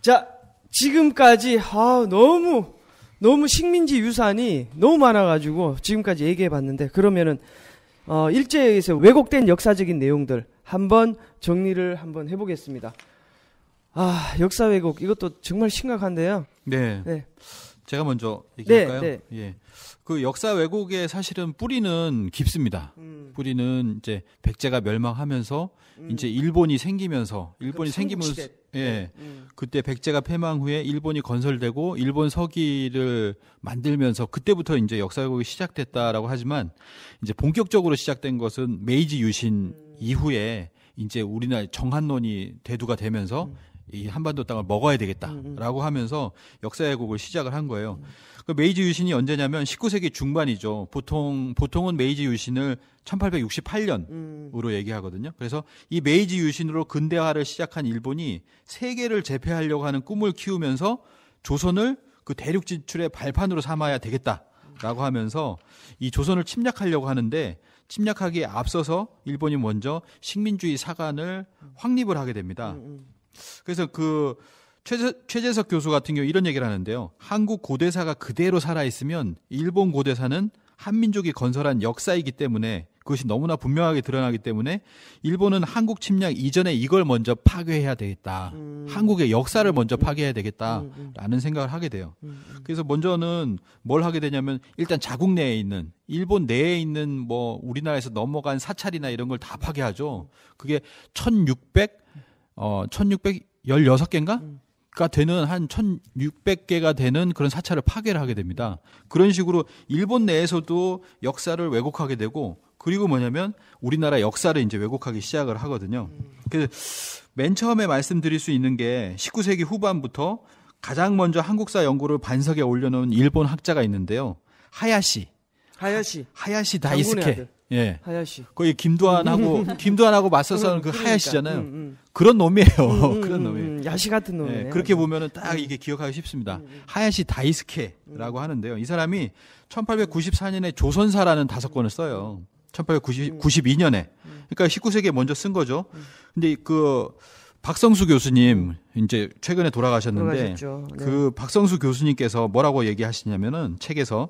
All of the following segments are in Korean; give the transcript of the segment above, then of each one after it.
자, 지금까지 아, 너무 너무 식민지 유산이 너무 많아가지고 지금까지 얘기해봤는데 그러면은 어, 일제에서 의해 왜곡된 역사적인 내용들 한번 정리를 한번 해보겠습니다. 아, 역사 왜곡 이것도 정말 심각한데요. 네. 네. 제가 먼저 얘기할까요? 네, 네. 예. 그 역사 왜곡의 사실은 뿌리는 깊습니다. 음. 뿌리는 이제 백제가 멸망하면서 음. 이제 일본이 생기면서 그 일본이 생기면서 예 음. 그때 백제가 패망 후에 일본이 건설되고 일본 서기를 만들면서 그때부터 이제 역사교육이 시작됐다라고 하지만 이제 본격적으로 시작된 것은 메이지 유신 음. 이후에 이제 우리나라 정한론이 대두가 되면서 음. 이 한반도 땅을 먹어야 되겠다라고 음, 음. 하면서 역사회국을 시작을 한 거예요. 그 메이지 유신이 언제냐면 19세기 중반이죠. 보통 보통은 메이지 유신을 1868년으로 음. 얘기하거든요. 그래서 이 메이지 유신으로 근대화를 시작한 일본이 세계를 제패하려고 하는 꿈을 키우면서 조선을 그 대륙 진출의 발판으로 삼아야 되겠다라고 하면서 이 조선을 침략하려고 하는데 침략하기에 앞서서 일본이 먼저 식민주의 사관을 확립을 하게 됩니다. 음, 음. 그래서 그 최재, 최재석 교수 같은 경우 이런 얘기를 하는데요. 한국 고대사가 그대로 살아있으면 일본 고대사는 한민족이 건설한 역사이기 때문에 그것이 너무나 분명하게 드러나기 때문에 일본은 한국 침략 이전에 이걸 먼저 파괴해야 되겠다. 음. 음. 한국의 역사를 먼저 음, 음. 파괴해야 되겠다라는 음, 생각을 하게 돼요. 그래서 먼저는 뭘 하게 되냐면 일단 자국 내에 있는 일본 내에 있는 뭐 우리나라에서 넘어간 사찰이나 이런 걸 다 파괴하죠. 그게 1600어 1616개인가? 가 되는 한 1600개가 되는 그런 사찰을 파괴를 하게 됩니다. 그런 식으로 일본 내에서도 역사를 왜곡하게 되고 그리고 뭐냐면 우리나라 역사를 이제 왜곡하기 시작을 하거든요. 그래서 맨 처음에 말씀드릴 수 있는 게 19세기 후반부터 가장 먼저 한국사 연구를 반석에 올려놓은 일본 학자가 있는데요. 하야시. 하야시. 하야시 다이스케. 예. 하야시. 거의 김두한하고김두한하고 음. 맞서서는 음, 그 그러니까. 하야시잖아요. 그 음, 음. 그런 놈이에요. 음, 그런 놈이. 야시 같은 놈이네. 예, 그렇게 보면은 딱 이게 기억하기 쉽습니다. 하야시 다이스케라고 하는데요. 이 사람이 1894년에 조선사라는 다섯 권을 써요. 1892년에. 그러니까 19세기에 먼저 쓴 거죠. 근데 그 박성수 교수님 이제 최근에 돌아가셨는데 네. 그 박성수 교수님께서 뭐라고 얘기하시냐면은 책에서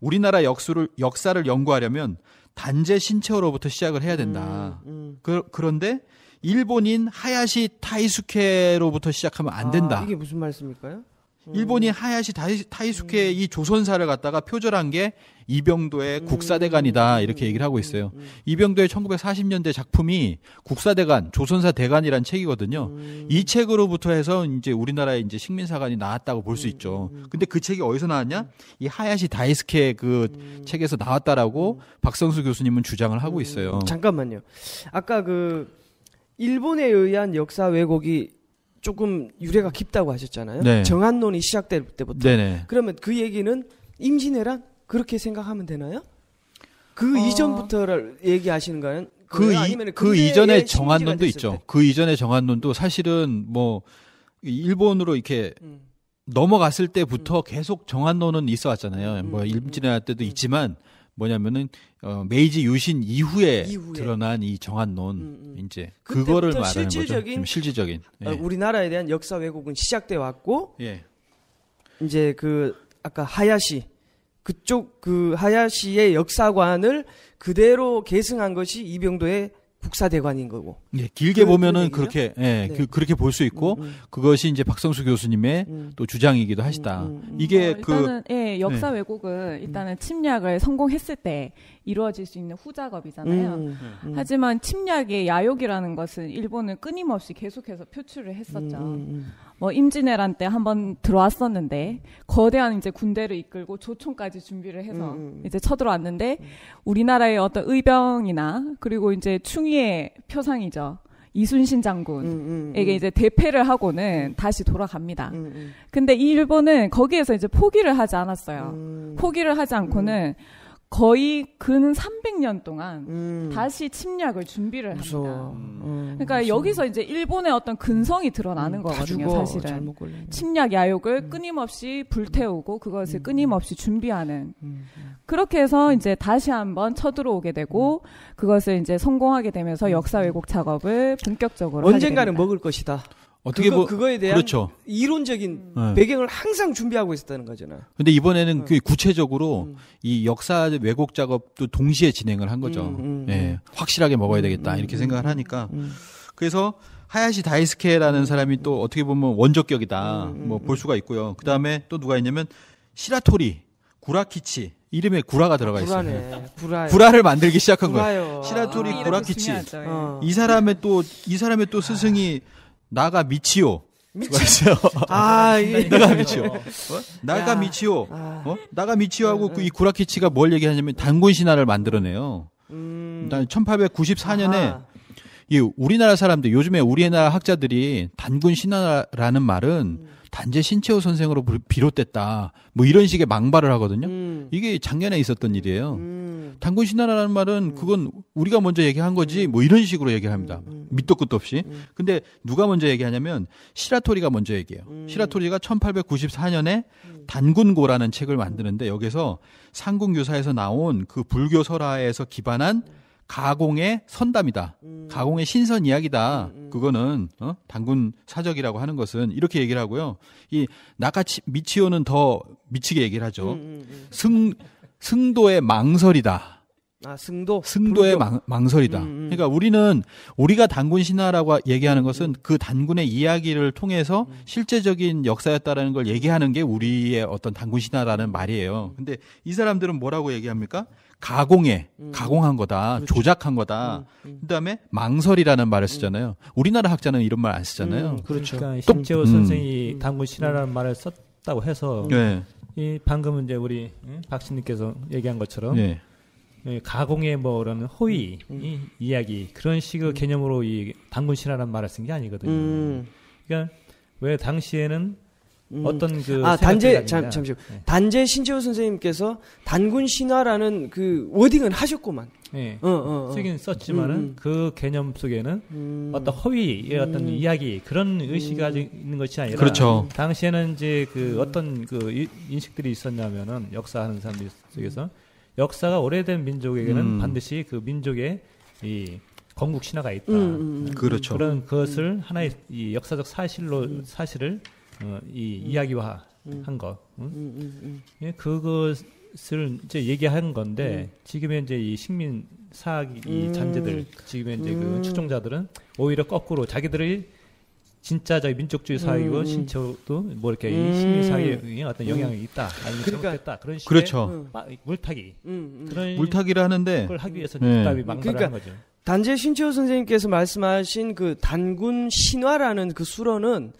우리나라 역수를 역사를 연구하려면 단재 신체어로부터 시작을 해야 된다. 음, 음. 그, 그런데 일본인 하야시 타이수케로부터 시작하면 안 아, 된다. 아, 이게 무슨 말씀일까요? 음. 일본이 하야시 타이, 스케이 음. 조선사를 갖다가 표절한 게 이병도의 음. 국사대관이다 이렇게 얘기를 하고 있어요. 이병도의 1940년대 작품이 국사대관 조선사 대관이란 책이거든요. 이 책으로부터 해서 이제 우리나라에 이제 식민사관이 나왔다고 볼 수 있죠. 근데 그 책이 어디서 나왔냐? 이 하야시 다이스케 그 책에서 나왔다라고 박성수 교수님은 주장을 하고 있어요. 잠깐만요. 아까 그 일본에 의한 역사 왜곡이 조금 유래가 깊다고 하셨잖아요. 네. 정한론이 시작될 때부터. 네네. 그러면 그 얘기는 임진왜란 그렇게 생각하면 되나요? 그 어... 이전부터를 얘기하시는 거는 그, 이, 그 이전에 정한론도 있죠. 때. 그 이전에 정한론도 사실은 뭐 일본으로 이렇게 음. 넘어갔을 때부터 음. 계속 정한론은 있어 왔잖아요. 뭐 음. 뭐 음, 임진왜란 음, 때도 음. 있지만 뭐냐면은 어, 메이지 유신 이후에, 이후에. 드러난 이 정한론 음, 음. 이제 그거를 말하는 실질적인, 거죠. 실질적인 아, 예. 어, 우리나라에 대한 역사 왜곡은 시작돼 왔고 예. 이제 그 아까 하야시 그쪽 그 하야시의 역사관을 그대로 계승한 것이 이병도의 국사대관인 거고. 네, 길게 보면은 얘 그렇게 예, 네. 그, 렇게 볼 수 있고 음, 음, 음. 그것이 이제 박성수 교수님의 음. 또 주장이기도 하시다. 음, 음, 이게 어, 그 일단은, 그 예, 네. 역사 네. 왜곡은 일단은 침략을 성공했을 때 이루어질 수 있는 후작업이잖아요. 하지만 침략의 야욕이라는 것은 일본은 끊임없이 계속해서 표출을 했었죠. 뭐 임진왜란 때 한번 들어왔었는데 거대한 이제 군대를 이끌고 조총까지 준비를 해서 음. 음. 이제 쳐들어왔는데 우리나라의 어떤 의병이나 그리고 이제 충의의 표상이죠. 이순신 장군에게 음, 음, 이제 대패를 하고는 다시 돌아갑니다. 근데 이 일본은 거기에서 이제 포기를 하지 않았어요. 포기를 하지 않고는 거의 근 300년 동안 음. 다시 침략을 준비를 무 합니다. 음. 음, 그러니까 무서워. 여기서 이제 일본의 어떤 근성이 드러나는 음, 거거든요, 사실은. 침략 야욕을 음. 끊임없이 불태우고 그것을 음. 끊임없이 준비하는. 그렇게 해서 이제 다시 한번 쳐들어오게 되고 그것을 이제 성공하게 되면서 역사 왜곡 작업을 본격적으로 언젠가는 먹을 것이다. 어떻게 그거, 보 뭐- 그거에 대한 그렇죠. 이론적인 음. 네. 배경을 항상 준비하고 있었다는 거잖아요. 그런데 이번에는 음. 그 구체적으로 음. 이 역사 왜곡 작업도 동시에 진행을 한 거죠. 음, 음, 예, 음. 확실하게 먹어야 되겠다 이렇게 생각을 하니까 그래서 하야시 다이스케라는 사람이 또 어떻게 보면 원적격이다 뭐 볼 수가 있고요. 그 다음에 또 누가 있냐면 시라토리 구라키치 이름에 구라가 들어가 아, 있어요. 구라 구라를 만들기 시작한 구라요. 거예요. 시라토리 아, 구라키치. 예. 이 사람의 또 이 사람의 또 스승이 아. 나가 미치오. 미치요. 아, 나가 미치오. 어? 어? 나가 야. 미치오. 아. 어? 나가 미치오하고 그이 구라키치가 뭘 얘기하냐면 단군 신화를 만들어내요. 음. 1894년에 아이 우리나라 사람들 요즘에 우리나라 학자들이 단군 신화라는 말은 음. 단지 신채호 선생으로 비롯됐다. 뭐 이런 식의 망발을 하거든요. 음. 이게 작년에 있었던 일이에요. 음. 단군 신하라는 말은 음. 그건 우리가 먼저 얘기한 거지 음. 뭐 이런 식으로 얘기합니다. 음, 밑도 끝도 없이. 근데 누가 먼저 얘기하냐면 시라토리가 먼저 얘기해요. 시라토리가 1894년에 단군고라는 책을 만드는데 여기서 상궁교사에서 나온 그 불교 설화에서 기반한 가공의 선담이다. 음. 가공의 신선 이야기다. 음, 음. 그거는 어? 단군 사적이라고 하는 것은 이렇게 얘기를 하고요. 이 나카치 미치오는 더 미치게 얘기를 하죠. 음, 음, 음. 승 승도의 망설이다. 아, 승도? 승도의 불 망, 설이다 음, 음. 그러니까 우리는 우리가 단군 신화라고 얘기하는 것은 그 단군의 이야기를 통해서 음. 실제적인 역사였다라는 걸 얘기하는 게 우리의 어떤 단군 신화라는 말이에요. 음. 근데 이 사람들은 뭐라고 얘기합니까? 가공해, 음. 가공한 거다, 그렇죠. 조작한 거다. 그다음에 망설이라는 말을 쓰잖아요. 우리나라 학자는 이런 말 안 쓰잖아요. 그렇죠. 그러니까 심재호 선생이 단군 신화라는 말을 썼다고 해서 네. 이 방금 이제 우리 박신님께서 얘기한 것처럼. 네. 네, 가공의 뭐라는 호의 음. 음. 이야기 그런 식의 음. 개념으로 이 단군 신화란 말을 쓴 게 아니거든요. 음. 그러니까 왜 당시에는 음. 어떤 그 아, 단재 잠 잠시만 네. 단재 신재호 선생님께서 단군 신화라는 그 워딩은 하셨고만 네. 어, 어, 어. 쓰긴 썼지만은 음, 그 개념 속에는 어떤 허위의 어떤 이야기 그런 의식이 아직 있는 것이 아니라 그렇죠. 당시에는 이제 그 어떤 그 인식들이 있었냐면은 역사하는 사람들 속에서 역사가 오래된 민족에게는 음. 반드시 그 민족의 이 건국 신화가 있다. 음, 음, 음. 네. 그렇죠. 그런 것을 음. 하나의 이 역사적 사실로 음. 사실을 어, 이 이야기화 한 것. 음? 예, 그것을 이제 얘기한 건데 지금 현재 이 식민 사학 이 잔재들 지금 현재 제그 추종자들은 오히려 거꾸로 자기들의 진짜 저 민족주의 사회고 음. 뭐 이 음. 신체도 뭐 이렇게 음. 시민 사회에 어떤 영향이 음. 있다 아니면 그러니까, 잘못됐다 그런 식의 그렇죠. 음. 마, 물타기 음, 그런 물타기를 하는데 그걸 하기 위해서 네. 그러니까, 거죠. 단재 신채호 선생님께서 말씀하신 그 단군 신화라는 그 수로는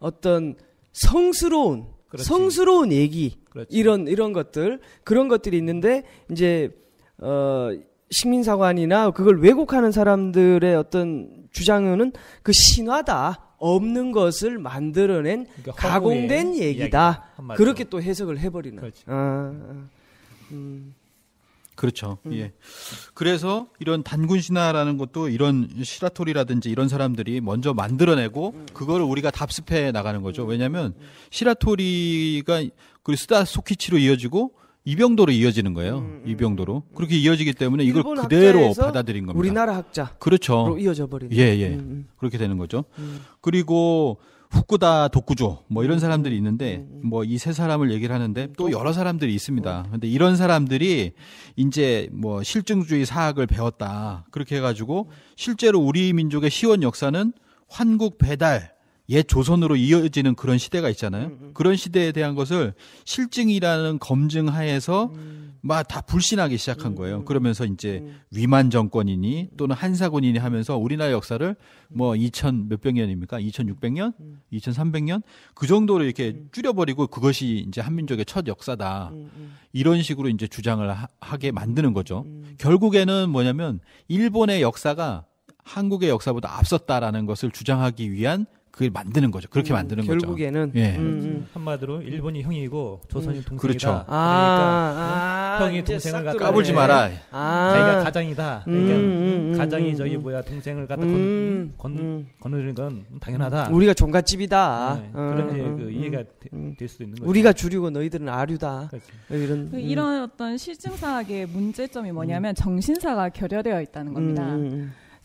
어떤 성스러운 그렇지. 성스러운 얘기 그렇지. 이런 이런 것들 그런 것들이 있는데 이제 어 식민사관이나 그걸 왜곡하는 사람들의 어떤 주장은 그 신화다 없는 것을 만들어낸 그러니까 가공된 얘기다. 그렇게 또 해석을 해버리는. 그렇죠. 아, 아, 음. 그렇죠. 음. 예. 그래서 이런 단군 신화라는 것도 이런 시라토리라든지 이런 사람들이 먼저 만들어내고 음. 그걸 우리가 답습해 나가는 거죠. 음. 왜냐하면 시라토리가 그 스다 소키치로 이어지고 이병도로 이어지는 거예요. 음, 음. 이병도로 그렇게 이어지기 때문에 이걸 그대로 받아들인 겁니다. 우리나라 학자 그렇죠. 이어져 버리 예예 음, 음, 그렇게 되는 거죠. 음. 그리고 후쿠다 독구조 뭐 이런 음, 사람들이 있는데 뭐 이 세 사람을 얘기를 하는데 또 여러 사람들이 있습니다. 어. 근데 이런 사람들이 이제 뭐 실증주의 사학을 배웠다 그렇게 해가지고 실제로 우리 민족의 시원 역사는 환국 배달 옛 조선으로 이어지는 그런 시대가 있잖아요. 음, 음. 그런 시대에 대한 것을 실증이라는 검증 하에서 음. 막다 불신하기 시작한 거예요. 음, 음. 그러면서 이제 음. 위만 정권이니 또는 한사군이니 하면서 우리나라 역사를 뭐 2000 몇백 년입니까? 2600년? 2300년? 그 정도로 이렇게 줄여버리고 그것이 이제 한민족의 첫 역사다. 이런 식으로 이제 주장을 하, 게 만드는 거죠. 결국에는 뭐냐면 일본의 역사가 한국의 역사보다 앞섰다라는 것을 주장하기 위한 그걸 만드는 거죠. 그렇게 음, 만드는 결국에는. 거죠. 결국에는 예. 음, 음. 한마디로 일본이 형이고 조선이 동생이다. 그렇죠. 아, 그러니까 아, 형이 아. 그러니까 동생을 갖다 까불지 마라. 아. 자기가 가장이다. 그러니까 가장이 저기 뭐야 동생을 갖다 건, 건, 건드리는 건 당연하다. 우리가 종갓집이다. 네, 어, 그런 어, 그 이해가 되, 될 수도 있는 거죠. 우리가 주류고 너희들은 아류다. 그렇지. 뭐 이런 그 이런 어떤 실증사학의 문제점이 뭐냐면 정신사가 결여되어 있다는 겁니다.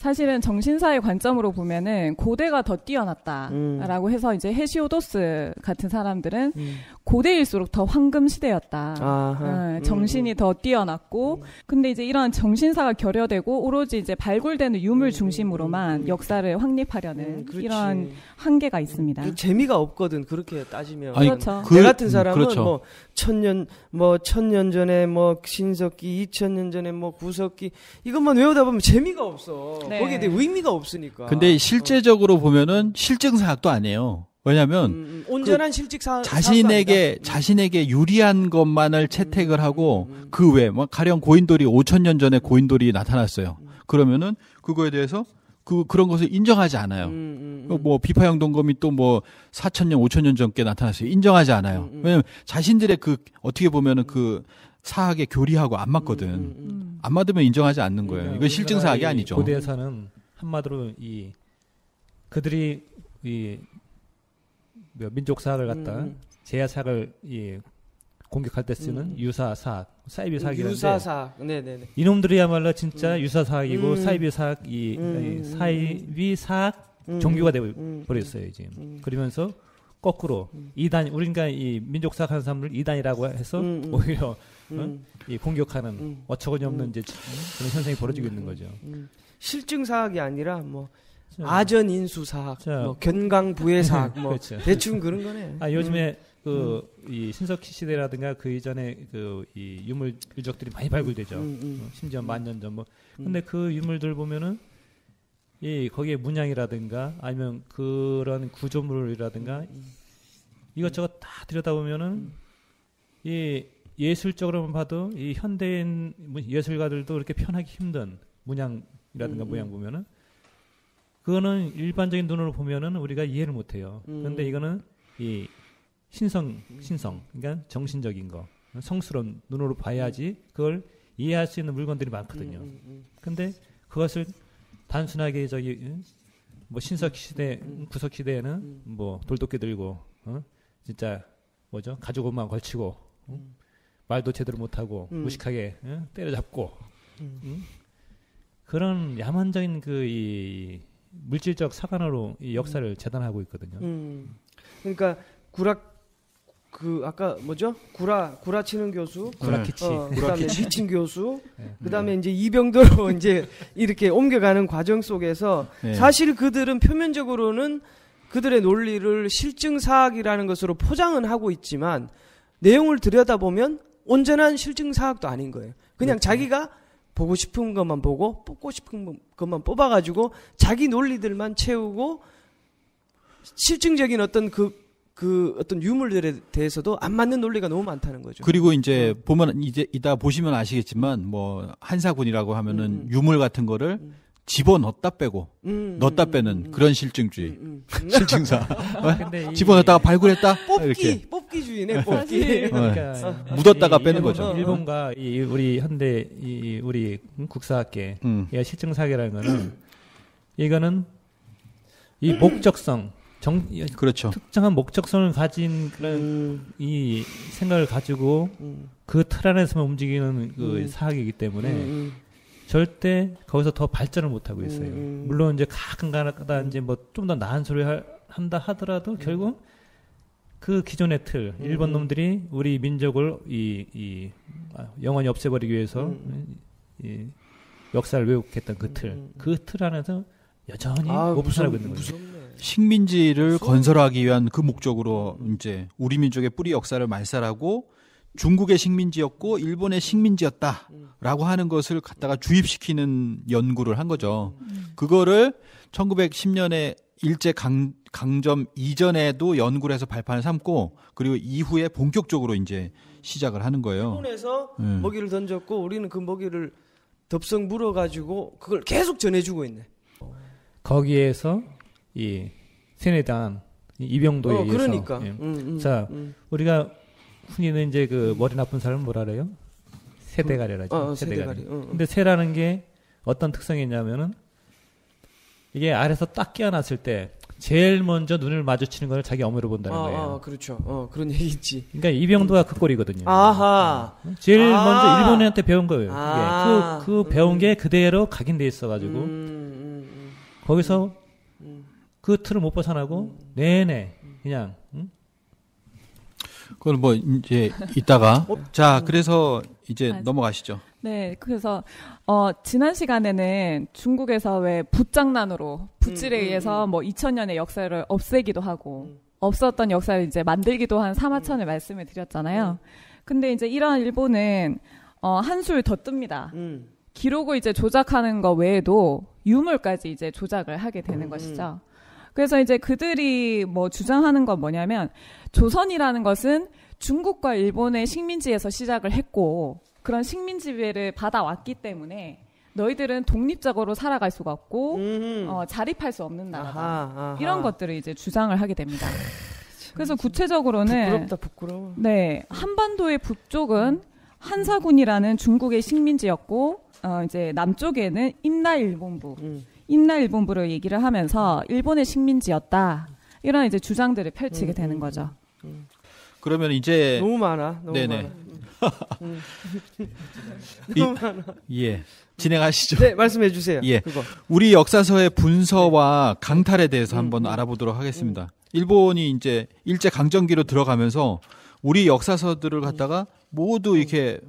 사실은 정신사의 관점으로 보면은 고대가 더 뛰어났다라고 음. 해서 이제 헤시오도스 같은 사람들은 음. 고대일수록 더 황금 시대였다. 아, 정신이 음. 더 뛰어났고, 음. 근데 이제 이런 정신사가 결여되고 오로지 이제 발굴되는 유물 음, 중심으로만 역사를 확립하려는 음, 이런 한계가 있습니다. 그 재미가 없거든 그렇게 따지면. 아니, 그렇죠. 그, 같은 사람은 음, 그렇죠. 뭐 천년 뭐 천년 전에 뭐 신석기, 이천년 전에 뭐 구석기 이것만 외우다 보면 재미가 없어. 네. 거기에 대해 의미가 없으니까. 근데 실제적으로 어. 보면은 실증사학도 아니에요. 왜냐하면 음, 음, 온전한 그 실직 사 자신에게 사업가입니다. 음. 자신에게 유리한 것만을 채택을 음. 하고 음, 음, 그 외, 뭐 가령 고인돌이 5천 년 전에 고인돌이 나타났어요. 그러면은 그거에 대해서 그 그런 것을 인정하지 않아요. 뭐, 뭐 비파형 동검이 또 뭐 4천 년, 5천 년 전께 나타났어요. 인정하지 않아요. 왜냐면 자신들의 그 어떻게 보면은 그 사학의 교리하고 안 맞거든. 안 맞으면 인정하지 않는 거예요. 그러니까 이건 실증 사학이 아니죠. 고대에서는 한마디로 이 그들이 이그 민족 사학을 갖다 음. 제야 사학을 예, 공격할 때 쓰는 음. 유사 사학, 사이비 사학이라는데 유사 사학, 네네네. 이놈들이야말로 진짜 음. 유사 사학이고 음. 사이비 사학, 이 음. 사이비 사학 종교가 되어 버렸어요 지금. 그러면서 거꾸로 이단 우리가 이 민족 사학하는 사람들 이단이라고 해서 오히려 어? 이 공격하는 어처구니없는 이제 그런 현상이 벌어지고 있는 거죠. 실증 사학이 아니라 뭐 아전 인수사학, 뭐 견강 부해사학, 뭐 그렇죠. 대충 그런 거네. 아 요즘에 음. 그이 음. 신석기 시대라든가 그 이전에 그 이 유물 유적들이 많이 발굴되죠. 음, 음. 뭐 심지어 음. 만년 전 뭐. 음. 근데 그 유물들 보면은 이 거기에 문양이라든가 아니면 그런 구조물이라든가 음, 이것저것 다 들여다보면은 이 예술적으로만 봐도 이 현대인 예술가들도 이렇게 편하기 힘든 문양이라든가 모양 보면은 그거는 일반적인 눈으로 보면은 우리가 이해를 못 해요. 음. 그런데 이거는 이 신성 신성 그러니까 정신적인 거 성스러운 눈으로 봐야지 음. 그걸 이해할 수 있는 물건들이 많거든요. 음, 음, 음. 근데 그것을 단순하게 저기 뭐 신석 시대 음, 구석 시대에는 뭐돌독끼 들고 어? 진짜 뭐죠 가죽 옷만 걸치고 응? 말도 제대로 못하고 무식하게 응? 때려잡고 음? 그런 야만적인 그이 물질적 사단으로이 음. 역사를 음. 재단하고 있거든요. 음. 그러니까 구락 그 아까 뭐죠? 구라 구라 치는 교수, 네. 구라키치, 어, 구라 그다음에 기친 교수, 네. 네. 그다음에 네. 이제 이병도로 이제 이렇게 옮겨가는 과정 속에서 네. 사실 그들은 표면적으로는 그들의 논리를 실증 사학이라는 것으로 포장은 하고 있지만 내용을 들여다보면 온전한 실증 사학도 아닌 거예요. 그냥 그렇죠. 자기가 보고 싶은 것만 보고 뽑고 싶은 것만 뽑아가지고 자기 논리들만 채우고 실증적인 어떤 그그 그 어떤 유물들에 대해서도 안 맞는 논리가 너무 많다는 거죠. 그리고 이제 네. 보면 이제 이따 보시면 아시겠지만 뭐 한사군이라고 하면은 음. 음. 유물 같은 거를 음. 집어넣었다 빼고 음, 넣었다 음, 빼는 음, 음, 그런 실증주의 음, 음. 실증사 아, 어? 집어넣었다가 발굴했다 뽑기 이렇게. 뽑기 주의네 뽑기 어. 그러니까 어. 묻었다가 빼는 일본, 거죠 일본과 이, 우리 현대 이, 우리 국사학계 실증사계라는 거는 이거는 이 목적성 정, 그렇죠. 특정한 목적성을 가진 그런 음. 이 생각을 가지고 음. 그틀 안에서만 움직이는 그 음. 사학이기 때문에 절대 거기서 더 발전을 못 하고 있어요. 음, 음. 물론 이제 가끔가다 이제 뭐 좀 더 나은 소리 를 한다 하더라도 음. 결국 그 기존의 틀 음. 일본 음. 놈들이 우리 민족을 이, 이 아, 영원히 없애버리기 위해서 음, 이, 역사를 왜곡했던 그 틀, 그 틀 안에서 여전히 아, 오살고 있는 거죠. 식민지를 무서워. 건설하기 위한 그 목적으로 이제 우리 민족의 뿌리 역사를 말살하고 중국의 식민지였고 일본의 식민지였다라고 하는 것을 갖다가 주입시키는 연구를 한 거죠. 그거를 1910년에 일제 강, 강점 이전에도 연구를 해서 발판을 삼고 그리고 이후에 본격적으로 이제 시작을 하는 거예요. 일본에서 음. 먹이를 던졌고 우리는 그 먹이를 덥석 물어 가지고 그걸 계속 전해 주고 있네. 거기에서 이세네단 이병도에 어, 의해서 그러니까. 예. 음, 음, 자, 음. 우리가 훈이는 이제 그 머리 나쁜 사람은 뭐라 그래요? 세대가래라죠 어, 어, 세대가래 세대가리. 어, 어, 근데 새라는 게 어떤 특성이 있냐면은 이게 알에서 딱 깨어났을 때 제일 먼저 눈을 마주치는 걸 자기 어미로 본다는 어, 어, 거예요. 아, 그렇죠. 어, 그런 얘기지. 있 그러니까 이병도가 그 꼴이거든요. 아하. 네. 제일 아~ 먼저 일본인한테 배운 거예요. 아~ 예. 그, 그 음. 배운 게 그대로 각인돼 있어가지고 음, 음, 음. 거기서 음, 그 틀을 못 벗어나고 내내 그냥 응? 그걸 뭐 이제 이따가 어? 자 그래서 이제 아 넘어가시죠. 네, 그래서 어 지난 시간에는 중국에서 왜 부장난으로 부질에 음, 음, 의해서 음. 뭐 2000년의 역사를 없애기도 하고 음. 없었던 역사를 이제 만들기도 한 사마천을 음. 말씀을 드렸잖아요. 근데 이제 이러한 일본은 어 한 술 더 뜹니다. 기록을 이제 조작하는 거 외에도 유물까지 이제 조작을 하게 되는 것이죠. 그래서 이제 그들이 뭐 주장하는 건 뭐냐면 조선이라는 것은 중국과 일본의 식민지에서 시작을 했고 그런 식민지배를 받아왔기 때문에 너희들은 독립적으로 살아갈 수가 없고 어, 자립할 수 없는 나라다 아하, 아하. 이런 것들을 이제 주장을 하게 됩니다. 그래서 구체적으로는 부끄럽다 부끄러워. 네 한반도의 북쪽은 한사군이라는 중국의 식민지였고 어, 이제 남쪽에는 임나일본부 음. 인날 일본부를 얘기를 하면서 일본의 식민지였다 이런 이제 주장들을 펼치게 음, 되는 음, 거죠. 음, 그러면 이제 너무 많아. 너무 네네. 많아. 너무 많아. 예. 진행하시죠. 네, 말씀해 주세요. 예. 그거. 우리 역사서의 분서와 강탈에 대해서 한번 알아보도록 하겠습니다. 일본이 이제 일제 강점기로 들어가면서 우리 역사서들을 갖다가 모두 이렇게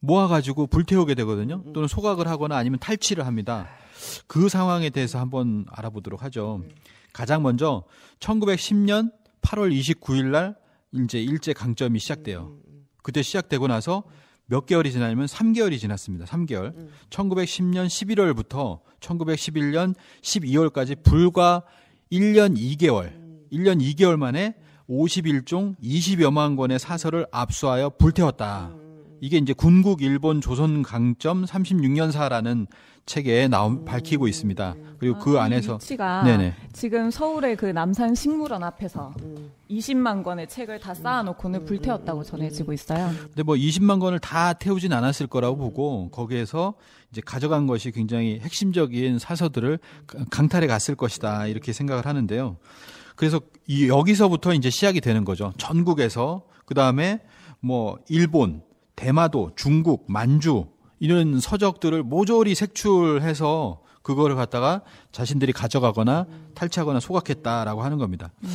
모아가지고 불태우게 되거든요. 또는 소각을 하거나 아니면 탈취를 합니다. 아, 그 상황에 대해서 한번 알아보도록 하죠. 네. 가장 먼저 1910년 8월 29일 날 이제 일제 강점이 시작돼요. 음, 음, 음. 그때 시작되고 나서 몇 개월이 지나면 3개월이 지났습니다. 3개월. 1910년 11월부터 1911년 12월까지 불과 1년 2개월, 1년 2개월 만에 51종 20여만 권의 사설을 압수하여 불태웠다. 음. 이게 이제 군국 일본 조선 강점 36년사라는 책에 나온 밝히고 있습니다. 그리고 아, 그 안에서 네네. 지금 서울의 그 남산 식물원 앞에서 20만 음. 권의 책을 다 쌓아놓고는 불태웠다고 음. 전해지고 음. 있어요. 근데 뭐 20만 권을 다 태우진 않았을 거라고 보고 거기에서 이제 가져간 것이 굉장히 핵심적인 사서들을 강탈해 갔을 것이다 이렇게 생각을 하는데요. 그래서 이 여기서부터 이제 시작이 되는 거죠. 전국에서 그 다음에 뭐 일본 대마도, 중국, 만주 이런 서적들을 모조리 색출해서 그거를 갖다가 자신들이 가져가거나 탈취하거나 소각했다라고 하는 겁니다. 음.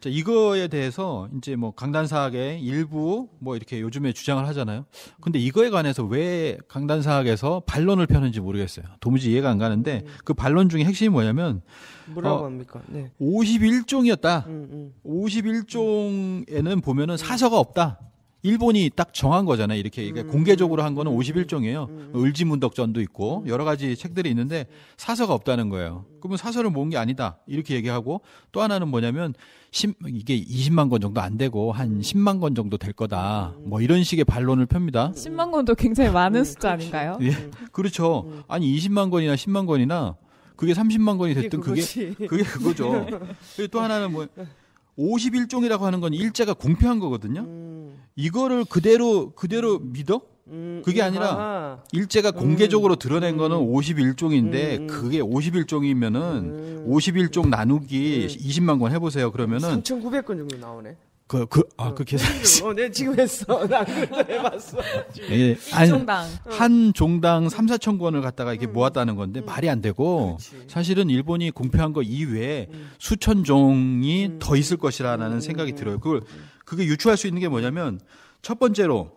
자, 이거에 대해서 이제 뭐 강단사학의 일부 뭐 이렇게 요즘에 주장을 하잖아요. 근데 이거에 관해서 왜 강단사학에서 반론을 펴는지 모르겠어요. 도무지 이해가 안 가는데 음. 그 반론 중에 핵심이 뭐냐면 뭐라고 어, 합니까? 네. 51종이었다. 음, 음. 51종에는 보면은 사서가 없다. 일본이 딱 정한 거잖아요. 이렇게 그 공개적으로 한 거는 51종이에요. 음, 음. 을지문덕전도 있고 여러 가지 책들이 있는데 사서가 없다는 거예요. 그러면 사서를 모은 게 아니다. 이렇게 얘기하고 또 하나는 뭐냐면 10, 이게 20만 권 정도 안 되고 한 10만 권 정도 될 거다. 뭐 이런 식의 반론을 펴니다. 10만 권도 굉장히 많은 숫자 그렇죠. 아닌가요? 예. 그렇죠. 아니 20만 권이나 10만 권이나 그게 30만 권이 됐든 그게 그게, 그게 그거죠. 또 하나는 뭐 51종이라고 하는 건일제가 공표한 거거든요. 음. 이거를 그대로 그대로 믿어? 음, 그게 아니라 일제가 음. 공개적으로 드러낸 거는 51종인데 음. 음, 음, 그게 51종이면은 51종 나누기 20만 권 해보세요. 그러면은 3,900권 정도 나오네. 그, 그, 아, 그 계산. 어, 내 네, 지금 했어. 난그래 해봤어. 예, 아니, 종당. 한 종당 3, 4천 권을 갖다가 이렇게 음. 모았다는 건데 음. 말이 안 되고 그렇 사실은 일본이 공표한 거 이외에 음. 수천 종이 더 있을 것이라는 생각이 들어요. 그걸, 그게 유추할 수 있는 게 뭐냐면 첫 번째로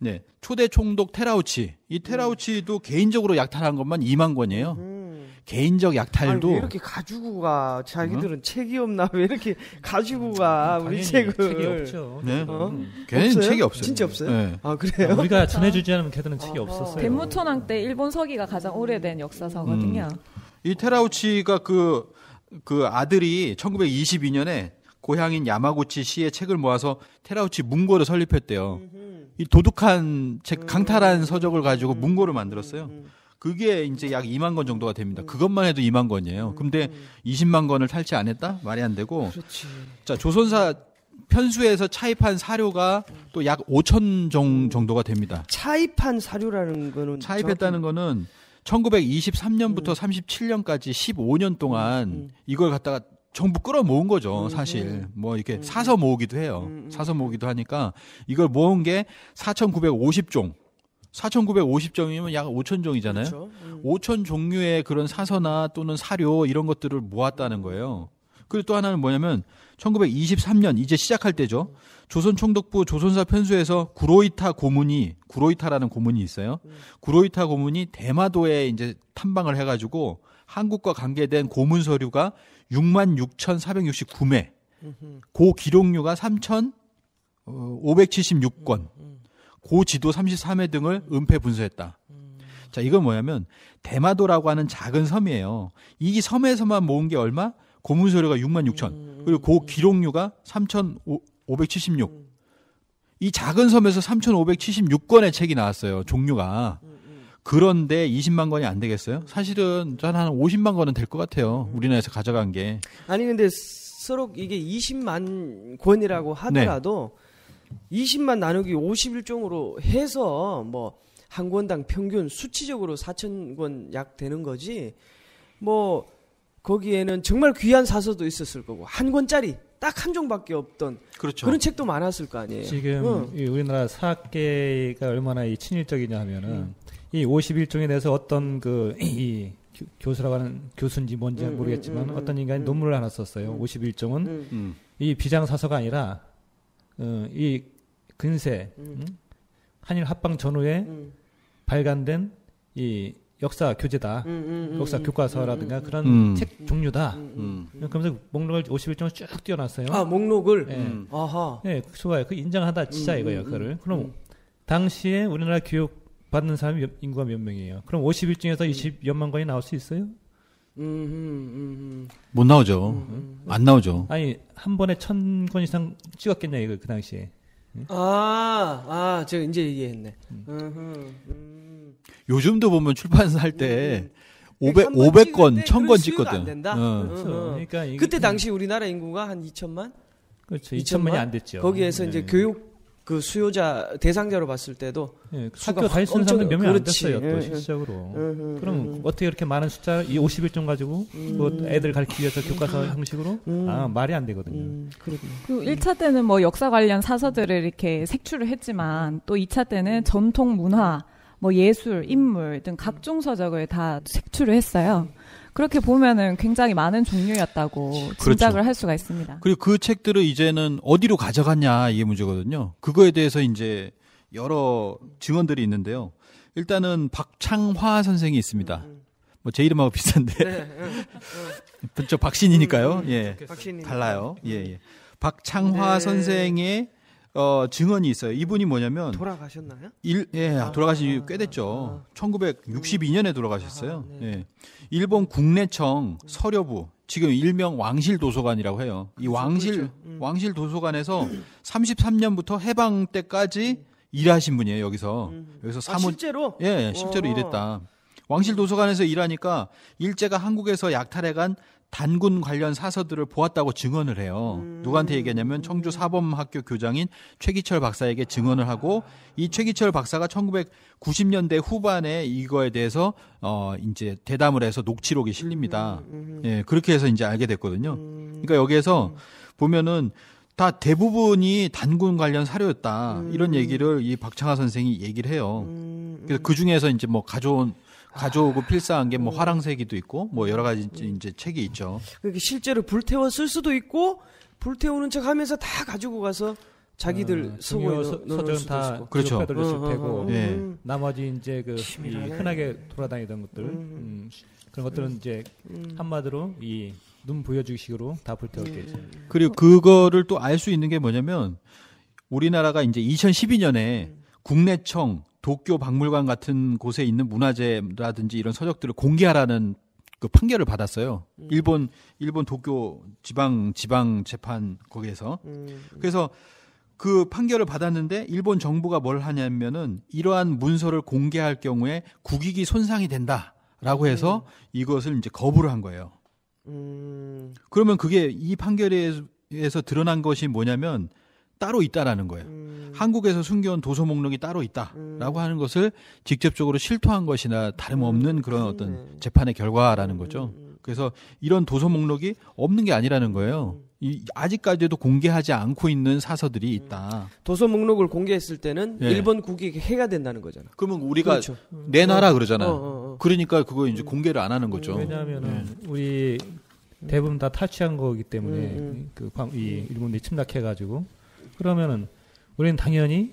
네, 초대 총독 테라우치. 이 테라우치도 개인적으로 약탈한 것만 2만 권이에요. 개인적 약탈도 아니, 이렇게 가지고 가 자기들은 응? 책이 없나 왜 이렇게 가지고 가 음, 우리 책을 책이 없죠. 네. 어? 걔는 없어요? 책이 없어요. 진짜 없어요. 네. 아 그래요? 아, 우리가 전해주지 아. 않으면 걔들은 책이 아, 없었어요. 대무천왕 때 일본 서기가 가장 오래된 역사서거든요. 음. 이 테라우치가 그그 그 아들이 1922년에 고향인 야마구치 시의 책을 모아서 테라우치 문고를 설립했대요. 이 도둑한 책 강탈한 음. 서적을 가지고 문고를 음. 만들었어요. 그게 이제 약 2만 건 정도가 됩니다. 네. 그것만 해도 2만 건이에요. 음. 근데 20만 건을 탈취 안 했다? 말이 안 되고. 그렇지. 자, 조선사 편수에서 차입한 사료가 음. 또약 5천 종 음. 정도가 됩니다. 차입한 사료라는 거는 차입했다는 정확히... 거는 1923년부터 음. 37년까지 15년 동안 음. 이걸 갖다가 정부 끌어모은 거죠, 사실. 음. 뭐 이렇게 사서 모으기도 해요. 사서 모으기도 하니까 이걸 모은 게 4,950종. 4,950종이면 약 5,000종이잖아요. 그렇죠. 음. 5,000 종류의 그런 사서나 또는 사료 이런 것들을 모았다는 거예요. 그리고 또 하나는 뭐냐면 1923년 이제 시작할 때죠. 조선 총독부 조선사 편수에서 구로이타 고문이 구로이타라는 고문이 있어요. 음. 구로이타 고문이 대마도에 이제 탐방을 해 가지고 한국과 관계된 고문 서류가 66,469매. 고 기록류가 3,576건. 고지도 33회 등을 은폐 분수했다. 자, 이건 뭐냐면 대마도라고 하는 작은 섬이에요. 이 섬에서만 모은 게 얼마? 고문서류가 6만 6천. 음. 그리고 고 기록류가 3,576. 이 작은 섬에서 3,576권의 책이 나왔어요. 종류가. 그런데 20만 권이 안 되겠어요? 사실은 저는 한 50만 권은 될 것 같아요. 우리나라에서 가져간 게. 아니 근데 서로 이게 20만 권이라고 하더라도 네. 20만 나누기 51종으로 해서 뭐 한 권당 평균 수치적으로 4천 권 약 되는 거지 뭐 거기에는 정말 귀한 사서도 있었을 거고 한 권짜리 딱 한 종밖에 없던 그렇죠. 그런 책도 많았을 거 아니에요. 지금 응. 어. 우리나라 사학계가 얼마나 이 친일적이냐 하면은 음. 이 51종에 대해서 어떤 그 이 교수라고 하는 교수인지 뭔지 음, 모르겠지만 음, 음, 어떤 음, 인간이 음. 논문을 하나 썼어요. 51종은 음, 이 비장사서가 아니라 어, 이 근세 음. 음 한일 합방 전후에 음. 발간된 이 역사 교재다. 음, 역사 교과서라든가 그런 책 종류다. 그러면서 목록을 51종을 쭉 띄워놨어요. 아, 목록을? 예. 네. 아하. 네, 예, 좋아요. 그, 그 인정하다 진짜 이거예요, 그거를. 그럼 당시에 우리나라 교육 받는 사람 인구가 몇 명이에요? 그럼 5 1종에서 20몇만 건이 나올 수 있어요? 음, 음, 못 음. 나오죠. 안 나오죠. 아니 한 번에 천건 이상 찍었겠냐 이거 그 당시에. 응? 아, 아, 제가 이제 얘기했네. 음. 음. 요즘도 보면 출판사 할 때 500, 500건, 1000건 찍거든. 안 된다? 어. 그렇죠. 그러니까 그때 당시 우리나라 인구가 한 2천만? 그렇죠. 2천만이 2천만? 안 됐죠. 거기에서 네. 이제 교육 그 수요자 대상자로 봤을 때도 예, 학교 다닐 수 있는 사람들 몇명 안 됐어요 또 예, 예. 실질적으로 예, 그럼 어떻게 이렇게 많은 숫자 이5일쯤 가지고 음. 그 애들 가르치기 위해서 교과서 형식으로 음. 아 말이 안 되거든요 음, 그리고 1차 그 때는 뭐 역사 관련 사서들을 이렇게 색출을 했지만 또 2차 때는 전통 문화 뭐 예술 인물 등 각종 서적을 다 색출을 했어요 그렇게 보면은 굉장히 많은 종류였다고 그렇죠. 짐작을 할 수가 있습니다. 그리고 그 책들을 이제는 어디로 가져갔냐 이게 문제거든요. 그거에 대해서 이제 여러 증언들이 있는데요. 일단은 박창화 선생이 있습니다. 음, 음. 뭐제 이름하고 비슷한데. 네. 네, 네. 저 박신이니까요. 음, 예. 달라요. 예, 예. 박창화 네. 선생의 어, 증언이 있어요. 이분이 뭐냐면 돌아가셨나요? 일, 예, 아, 돌아가신 지꽤 됐죠. 아, 1962년에 돌아가셨어요. 아, 네. 예. 일본 국내청 서려부 지금 일명 왕실 도서관이라고 해요. 이 그렇죠, 왕실 그렇죠. 음. 왕실 도서관에서 33년부터 해방 때까지 일하신 분이에요. 여기서 음. 여기서 아, 사무 실제로 예, 실제로 오. 일했다. 왕실 도서관에서 일하니까 일제가 한국에서 약탈해간 단군 관련 사서들을 보았다고 증언을 해요. 음. 누구한테 얘기하냐면 청주 사범학교 교장인 최기철 박사에게 증언을 하고 이 최기철 박사가 1990년대 후반에 이거에 대해서 어 이제 대담을 해서 녹취록이 실립니다. 음, 음, 음. 예, 그렇게 해서 이제 알게 됐거든요. 그러니까 여기에서 보면은 다 대부분이 단군 관련 사료였다. 이런 얘기를 이 박창하 선생이 얘기를 해요. 그래서 그 중에서 이제 뭐 가져온 가져오고 아. 필사한 게 뭐화랑색이도 어. 있고 뭐 여러 가지 이제 책이 있죠. 그게 그러니까 실제로 불태워 쓸 수도 있고 불태우는 척 하면서 다 가지고 가서 자기들 어, 속에 서점 다 그렇죠. 돌고 어, 어, 어, 예. 음. 나머지 이제 그 흔하게 돌아다니던 것들 음, 음. 음, 그런 것들은 음. 이제 한마디로 이 눈 보여주기식으로 다 불태웠겠죠. 음. 그리고 그거를 또 알 수 있는 게 뭐냐면 우리나라가 이제 2012년에 국내청 도쿄 박물관 같은 곳에 있는 문화재라든지 이런 서적들을 공개하라는 그 판결을 받았어요. 음. 일본 일본 도쿄 지방 지방 재판 거기에서 음, 음. 그래서 그 판결을 받았는데 일본 정부가 뭘 하냐면은 이러한 문서를 공개할 경우에 국익이 손상이 된다라고 해서 음. 이것을 이제 거부를 한 거예요. 음. 그러면 그게 이 판결에서 드러난 것이 뭐냐면 따로 있다라는 거예요. 음. 한국에서 숨겨온 도서 목록이 따로 있다라고 음. 하는 것을 직접적으로 실토한 것이나 다름없는 그런 음. 어떤 재판의 결과라는 거죠. 음. 그래서 이런 도서 목록이 없는 게 아니라는 거예요. 이, 아직까지도 공개하지 않고 있는 사서들이 있다. 도서 목록을 공개했을 때는 네. 일본 국익 해가 된다는 거잖아. 그러면 우리가 그렇죠. 내놔라 어. 그러잖아. 어, 어, 그러니까 그거 이제 공개를 안 하는 거죠. 왜냐하면 네. 예. 우리 대부분 다 탈취한 거기 때문에 음. 그, 이 일본이 침략해가지고 그러면은 우리는 당연히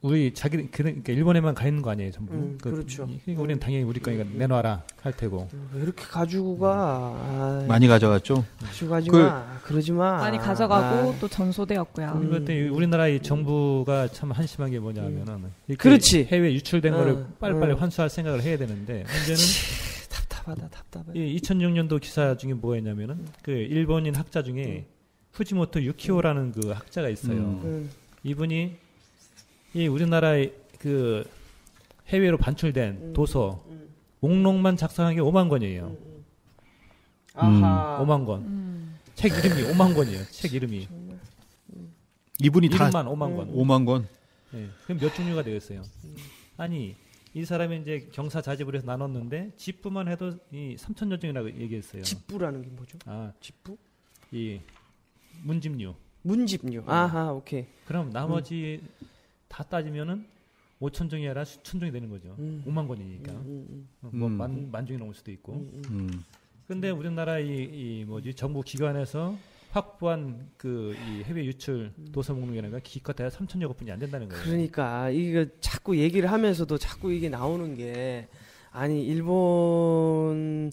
우리 자기 그, 그러니까 일본에만 가 있는 거 아니에요 전부 음, 그, 렇죠 그러니까 우리는 당연히 우리 거니까 음. 내놔라 할 테고 음, 이렇게 가지고가 음. 많이 가져갔죠 가지고 가 그, 그러지 마 많이 가져가고 아. 또 전소되었고요 음. 이것 때 우리나라 이 정부가 참 한심한 게 뭐냐면은 그렇지 해외 유출된 어, 거를 빨리빨리 어. 환수할 생각을 해야 되는데 현재는 답답하다 답답해 이 2006년도 기사 중에 뭐였냐면은 그 일본인 학자 중에 후지모토 유키오라는 그 학자가 있어요. 음. 네. 이분이 이 우리나라의 그 해외로 반출된 음. 도서 목록만 음. 작성한 게 5만 권이에요. 음, 음. 아하. 5만 권. 책 이름이 5만 권이에요. 책 이름이. 이분이 다 5만 권. 5만 권. 네. 그럼 몇 종류가 되겠어요? 아니 이 사람이 이제 경사 자집을 해서 나눴는데 집부만 해도 이삼천여종이라고 얘기했어요. 집부라는 게 뭐죠? 아 집부? 이 문집류. 문집류. 네. 아하, 오케이. 그럼 나머지 음. 다 따지면은 5천 종이 아니라 수천 종이 되는 거죠. 음. 5만 권이니까. 음, 음, 음, 뭐 만, 음. 만 종이 넘을 수도 있고. 근데 우리나라 이, 이 뭐지 정부 기관에서 확보한 그이 해외 유출 도서 목록이라는가 기껏해야 3천여 곳뿐이안 된다는 거예요. 그러니까 이거 자꾸 얘기를 하면서도 자꾸 이게 나오는 게 아니 일본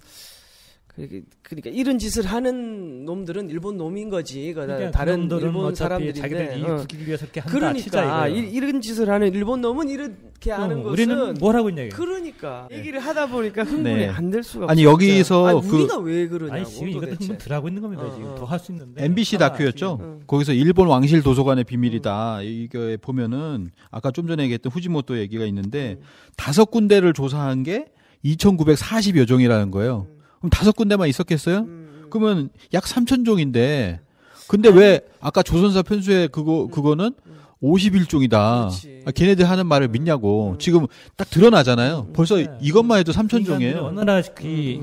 그러니까 이런 짓을 하는 놈들은 일본 놈인 거지. 그러니까, 그러니까 그 다른 그 일본 사람들인 자기들 이익 구기 어. 위해서 이렇게 한다. 그러니까 아, 이, 런 짓을 하는 일본 놈은 이렇게 어, 하는 것은 우리는 뭘 하고 있냐 그러니까 네. 얘기를 하다 보니까 흥분이 네. 안될 수가 아니 여기서 아니, 그 우리가 왜 그러냐고 아니, 이것도 흥분 들하고 있는 겁니다. 어, 지더할수 어. 있는데 MBC 다큐였죠. 아, 응. 거기서 일본 왕실 도서관의 비밀이다. 응. 이에 보면은 아까 좀 전에 얘기했던 후지모토 얘기가 있는데 응. 음. 다섯 군데를 조사한 게 2,940여 종이라는 거예요. 음. 그럼 다섯 군데만 있었겠어요? 음. 음. 그러면 약 3천 종인데 근데 아니. 왜 아까 조선사 편수의 그거 음, 음. 그거는 음. 51종이다. 아, 걔네들 하는 말을 믿냐고. 음. 지금 딱 드러나잖아요. 벌써 네. 이것만 해도 3천 종이에요. 어느 나라 어?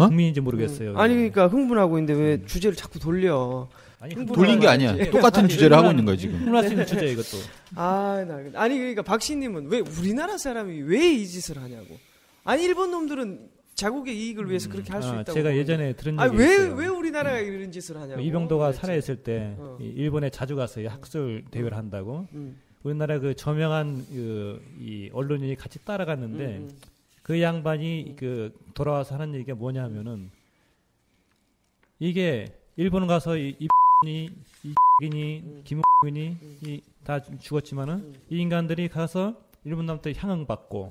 국민인지 모르겠어요. 아니 그러니까 흥분하고 있는데 왜 주제를 자꾸 돌려. 아니, 돌린 게 아니야. 똑같은 아니, 주제를 하고 있는 거야 지금. 흥분할 수는 주제 이것도. 아, 나, 아니 그러니까 박씨님은 왜 우리나라 사람이 왜 이 짓을 하냐고. 아니 일본 놈들은 자국의 이익을 위해서 음, 그렇게 할수 아, 있다고. 제가 예전에 들은 적이 있어요. 왜 우리나라가 음. 이런 짓을 하냐고. 뭐 이병도가 살아있을 때 어. 일본에 자주 갔어 음. 학술 대회를 한다고. 우리나라 그 저명한 그이 언론인이 같이 따라갔는데 그 양반이 그 돌아와서 하는 얘기가 뭐냐면은 이게 일본 가서 이 이이 이니 김우빈이 다 죽었지만은 이 인간들이 가서 일본 남한테 향응 받고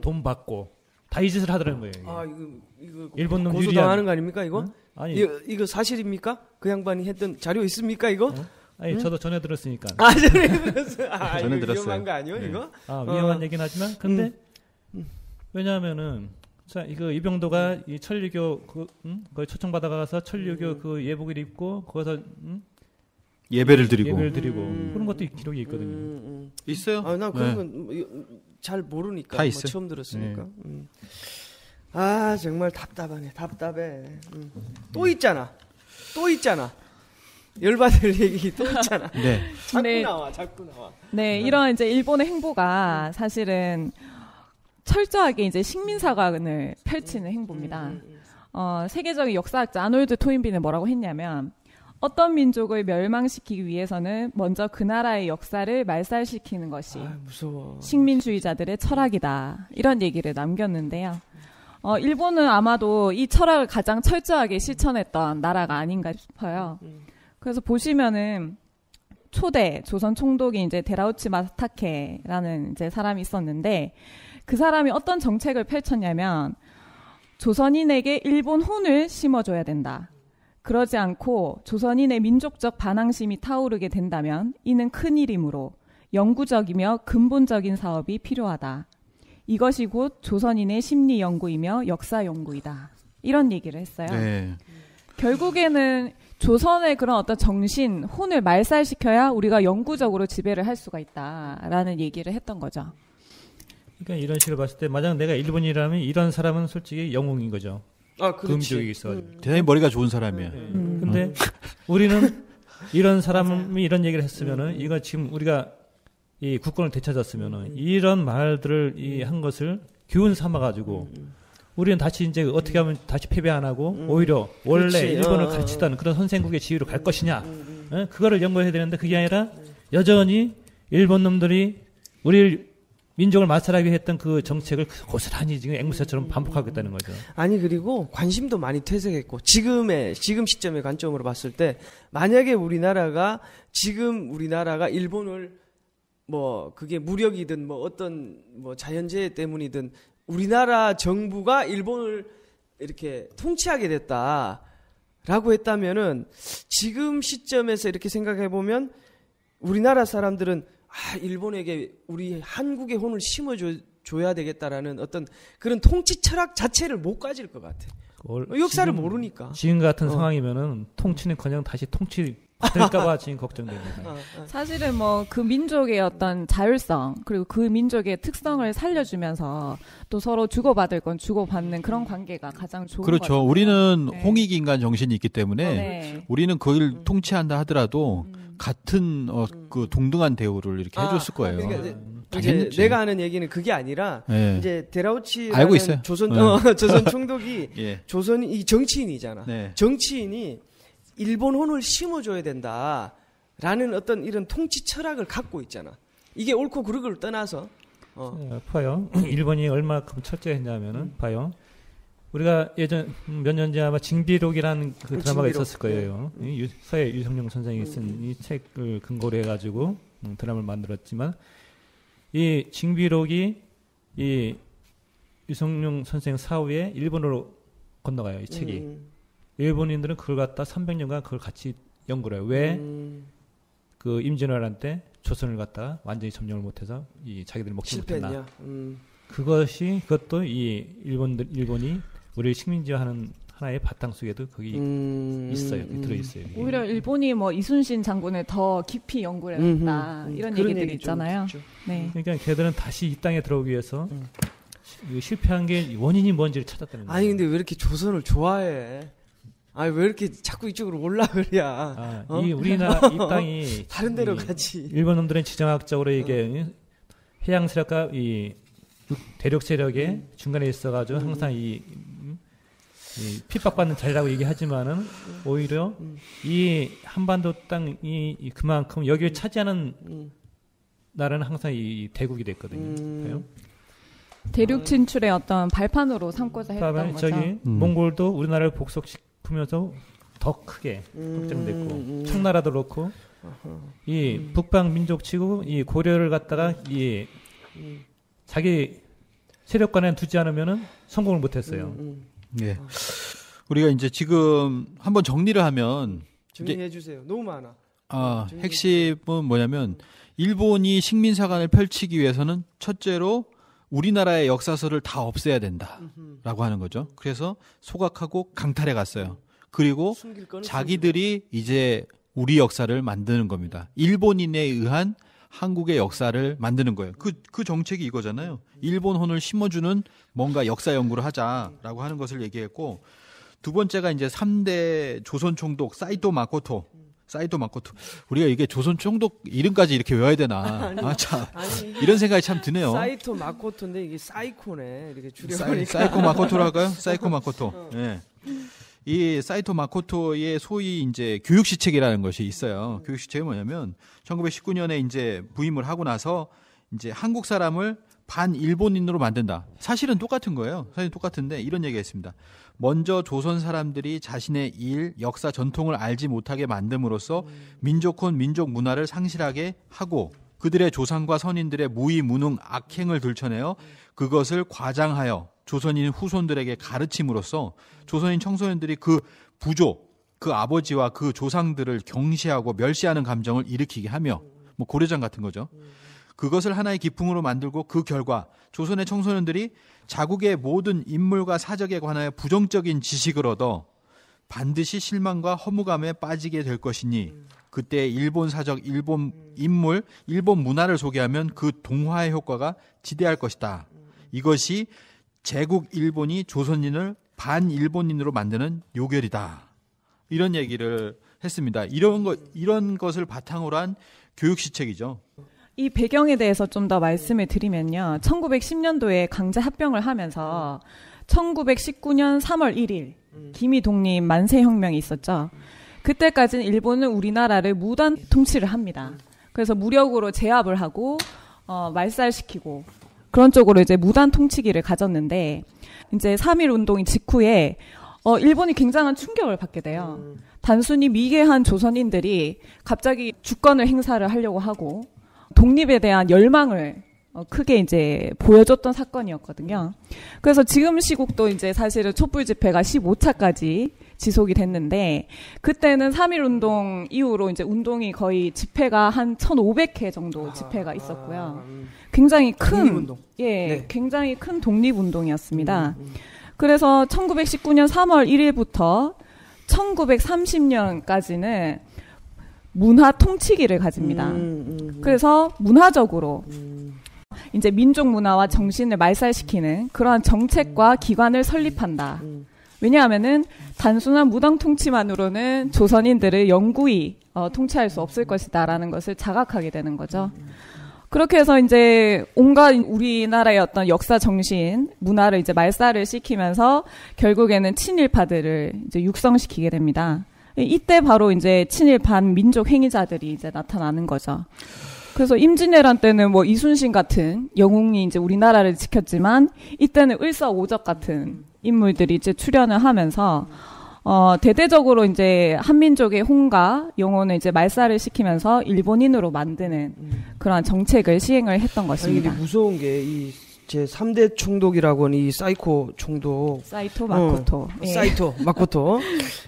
돈 받고 다이 짓을 하더라는 거예요. 이게. 아 이거 이거 일본 놈 고소당하는 거 아닙니까 이거? 응? 아니 이, 이거 사실입니까? 그 양반이 했던 자료 있습니까 이거? 응? 아니 응? 저도 전해 들었으니까. 아 전해 들었어요. 아, 전해 들었어요. 위험한 거 아니요 네. 이거? 아 위험한 어. 얘기는 하지만 근데 왜냐하면은 자 이거 이병도가 이 천리교 그 음? 거기 초청 받아가서 천리교 그 예복을 입고 거기서 음? 예배를 드리고 예배를 드리고 음. 그런 것도 기록이 있거든요. 음, 음, 음. 있어요? 아나 그런 네. 건 뭐, 잘 모르니까 뭐 처음 들었으니까. 네. 음. 아 정말 답답하네, 답답해. 음. 또 있잖아, 또 있잖아. 열받을 얘기 또 있잖아. 네. 자꾸 네. 나와, 자꾸 나와. 네, 네, 이런 이제 일본의 행보가 사실은 철저하게 이제 식민사관을 펼치는 행보입니다. 음, 음, 음, 어, 세계적인 역사학자 아놀드 토인비는 뭐라고 했냐면 어떤 민족을 멸망시키기 위해서는 먼저 그 나라의 역사를 말살시키는 것이 아, 식민주의자들의 철학이다. 이런 얘기를 남겼는데요. 어, 일본은 아마도 이 철학을 가장 철저하게 실천했던 나라가 아닌가 싶어요. 음, 음. 그래서 보시면은 초대 조선 총독이 이제 데라우치 마타케라는 이제 사람이 있었는데 그 사람이 어떤 정책을 펼쳤냐면 조선인에게 일본 혼을 심어줘야 된다. 그러지 않고 조선인의 민족적 반항심이 타오르게 된다면 이는 큰일이므로 영구적이며 근본적인 사업이 필요하다. 이것이 곧 조선인의 심리 연구이며 역사 연구이다. 이런 얘기를 했어요. 네. 결국에는 조선의 그런 어떤 정신, 혼을 말살시켜야 우리가 영구적으로 지배를 할 수가 있다라는 얘기를 했던 거죠. 그러니까 이런 식으로 봤을 때 만약 내가 일본이라면 이런 사람은 솔직히 영웅인 거죠. 아, 금교육이 있어가지고. 음. 대단히 머리가 좋은 사람이야. 네. 음. 음. 근데 우리는 이런 사람이 이런 얘기를 했으면은 이거 지금 우리가 이 국권을 되찾았으면은 음. 이런 말들을 이한 음. 것을 교훈 삼아 가지고 우리는 다시 이제 어떻게 하면 다시 패배 안 하고 음. 오히려 원래 그렇 일본을 어, 어. 가르치던 그런 선생국의 지위로 갈 것이냐 음. 어? 그거를 연구해야 되는데 그게 아니라 네. 여전히 일본 놈들이 우리를 민족을 마살하게 했던 그 정책을 고스란히 지금 앵무새처럼 반복하겠다는 거죠. 아니 그리고 관심도 많이 퇴색했고 지금의 지금 시점의 관점으로 봤을 때 만약에 우리나라가 지금 우리나라가 일본을 뭐 그게 무력이든 뭐 어떤 뭐 자연재해 때문이든 우리나라 정부가 일본을 이렇게 통치하게 됐다라고 했다면은 지금 시점에서 이렇게 생각해 보면 우리나라 사람들은 아, 일본에게 우리 한국의 혼을 심어줘야 되겠다라는 어떤 그런 통치 철학 자체를 못 가질 것 같아. 어, 역사를 지금, 모르니까. 지금 같은 어. 상황이면은 통치는커녕 다시 통치 될까봐 지금 걱정됩니다. 어, 어. 사실은 뭐 그 민족의 어떤 자율성 그리고 그 민족의 특성을 살려주면서 또 서로 주고받을 건 주고받는 그런 관계가 가장 좋은 그렇죠. 요 우리는 네. 홍익인간 정신이 있기 때문에 네. 우리는 그걸 음. 통치한다 하더라도 음. 같은 어, 음. 그 동등한 대우를 이렇게 아, 해줬을 아, 그러니까 거예요. 그러니까 이제, 당연 내가 아는 얘기는 그게 아니라 네. 이제 데라우치 알고 있어요. 조선 네. 어, 조선 총독이 예. 조선 이 정치인이잖아. 네. 정치인이 일본 혼을 심어줘야 된다라는 어떤 이런 통치 철학을 갖고 있잖아. 이게 옳고 그르고를 떠나서 어. 예, 네, 파요 일본이 얼마큼 철저했냐면은 음. 파요 우리가 예전 음, 몇년 전에 아마 징비록이라는 그, 그 드라마가 있었을 거예요. 네. 유, 서해 유성룡 선생이 쓴이 음. 책을 근거로 해가지고 음, 드라마를 만들었지만 이 징비록이 이 유성룡 선생 사후에 일본으로 건너가요. 이 책이. 음. 일본인들은 그걸 갖다 300년간 그걸 같이 연구를 해요. 왜? 음. 그 임진왜란 때 조선을 갖다 완전히 점령을 못해서 이 자기들이 먹지 실패냐 못했나. 음. 그것이 그것도 이 일본들 일본이 우리 식민지화하는 하나의 바탕 속에도 거기 음, 있어요. 음. 들어 음. 있어요. 오히려 일본이 뭐 이순신 장군을 더 깊이 연구를 했다 음, 이런 얘기들이 있잖아요. 그렇죠. 네. 음. 그러니까 걔들은 다시 이 땅에 들어오기 위해서 음. 그 실패한 게 원인이 뭔지를 찾았다는 거예요. 아니 근데 왜 이렇게 조선을 좋아해? 아니 왜 이렇게 자꾸 이쪽으로 올라 그래 아, 어? 이 우리나라 이 어? 땅이 다른 데로 가지. 일본 놈들은 지정학적으로 이게 어. 해양 세력과 이 대륙 세력의 중간에 있어가지고 항상 이 핍박받는 자리라고 얘기하지만은 오히려 이 한반도 땅이 그만큼 여기를 차지하는 나라는 항상 이 대국이 됐거든요. 음. 대륙 진출의 어떤 발판으로 삼고자 했던 거죠. 저기 음. 몽골도 우리나라를 복속시키면서 더 크게 음. 확장됐고 음, 음. 청나라도 그렇고 아하. 이 음. 북방 민족치고 이 고려를 갖다가 이 자기 세력간에 두지 않으면 성공을 못했어요. 예. 우리가 이제 지금 한번 정리를 하면 정리해 주세요. 너무 많아. 아, 핵심은 뭐냐면 일본이 식민사관을 펼치기 위해서는 첫째로 우리나라의 역사서를 다 없애야 된다라고 하는 거죠. 그래서 소각하고 강탈해 갔어요. 그리고 자기들이 이제 우리 역사를 만드는 겁니다. 일본인에 의한 한국의 역사를 만드는 거예요. 그, 그 정책이 이거잖아요. 일본혼을 심어주는 뭔가 역사 연구를 하자라고 하는 것을 얘기했고, 두 번째가 이제 3대 조선 총독 사이토 마코토. 사이토 마코토. 우리가 이게 조선 총독 이름까지 이렇게 외워야 되나. 아니, 아, 참. 아니, 이런 생각이 참 드네요. 사이토 마코토인데 이게 사이코네. 이렇게 줄여보 사이, 코마코토라고 할까요? 사이코 마코토. 어. 예. 어. 네. 이 사이토 마코토의 소위 이제 교육시책이라는 것이 있어요. 음. 교육시책이 뭐냐면 1919년에 이제 부임을 하고 나서 이제 한국 사람을 반 일본인으로 만든다. 사실은 똑같은 거예요. 사실 똑같은데 이런 얘기했습니다 먼저 조선 사람들이 자신의 일, 역사, 전통을 알지 못하게 만듦으로써 음. 민족혼, 민족 문화를 상실하게 하고 그들의 조상과 선인들의 무의무능 악행을 들춰내어 그것을 과장하여 조선인 후손들에게 가르침으로써 조선인 청소년들이 그 부조, 그 아버지와 그 조상들을 경시하고 멸시하는 감정을 일으키게 하며 뭐 고려장 같은 거죠. 그것을 하나의 기풍으로 만들고 그 결과 조선의 청소년들이 자국의 모든 인물과 사적에 관하여 부정적인 지식을 얻어 반드시 실망과 허무감에 빠지게 될 것이니 그때 일본 사적, 일본 인물, 일본 문화를 소개하면 그 동화의 효과가 지대할 것이다. 이것이 제국 일본이 조선인을 반일본인으로 만드는 요결이다. 이런 얘기를 했습니다. 이런 것 이런 것을 바탕으로 한 교육 시책이죠. 이 배경에 대해서 좀 더 말씀을 드리면요. 1910년도에 강제 합병을 하면서 1919년 3월 1일 김이 독립 만세 혁명이 있었죠. 그때까지는 일본은 우리나라를 무단 통치를 합니다. 그래서 무력으로 제압을 하고 어, 말살시키고 그런 쪽으로 이제 무단 통치기를 가졌는데 이제 3일 운동이 직후에 어, 일본이 굉장한 충격을 받게 돼요. 단순히 미개한 조선인들이 갑자기 주권을 행사를 하려고 하고 독립에 대한 열망을 어, 크게 이제 보여줬던 사건이었거든요. 그래서 지금 시국도 이제 사실은 촛불 집회가 15차까지 지속이 됐는데 그때는 3일 운동 이후로 이제 운동이 거의 집회가 한 1,500회 정도 집회가 있었고요. 아, 음. 굉장히 큰 독립운동. 예, 네. 굉장히 큰 독립 운동이었습니다. 음, 음. 그래서 1919년 3월 1일부터 1930년까지는 문화 통치기를 가집니다. 그래서 문화적으로 이제 민족 문화와 정신을 말살시키는 그러한 정책과 기관을 설립한다. 음. 왜냐하면은 단순한 무당 통치만으로는 조선인들을 영구히 어, 통치할 수 없을 것이다라는 것을 자각하게 되는 거죠. 그렇게 해서 이제 온갖 우리나라의 어떤 역사 정신, 문화를 이제 말살을 시키면서 결국에는 친일파들을 이제 육성시키게 됩니다. 이때 바로 이제 친일반 민족 행위자들이 이제 나타나는 거죠. 그래서 임진왜란 때는 뭐 이순신 같은 영웅이 이제 우리나라를 지켰지만 이때는 을사오적 같은 인물들이 이제 출연을 하면서 어, 대대적으로 이제 한민족의 혼과 영혼을 이제 말살을 시키면서 일본인으로 만드는 음. 그러한 정책을 시행을 했던 것입니다. 이게 무서운 게 이제 3대 총독이라고 하는 이 사이코 총독. 사이토 어, 마코토. 어, 예. 사이토 마코토.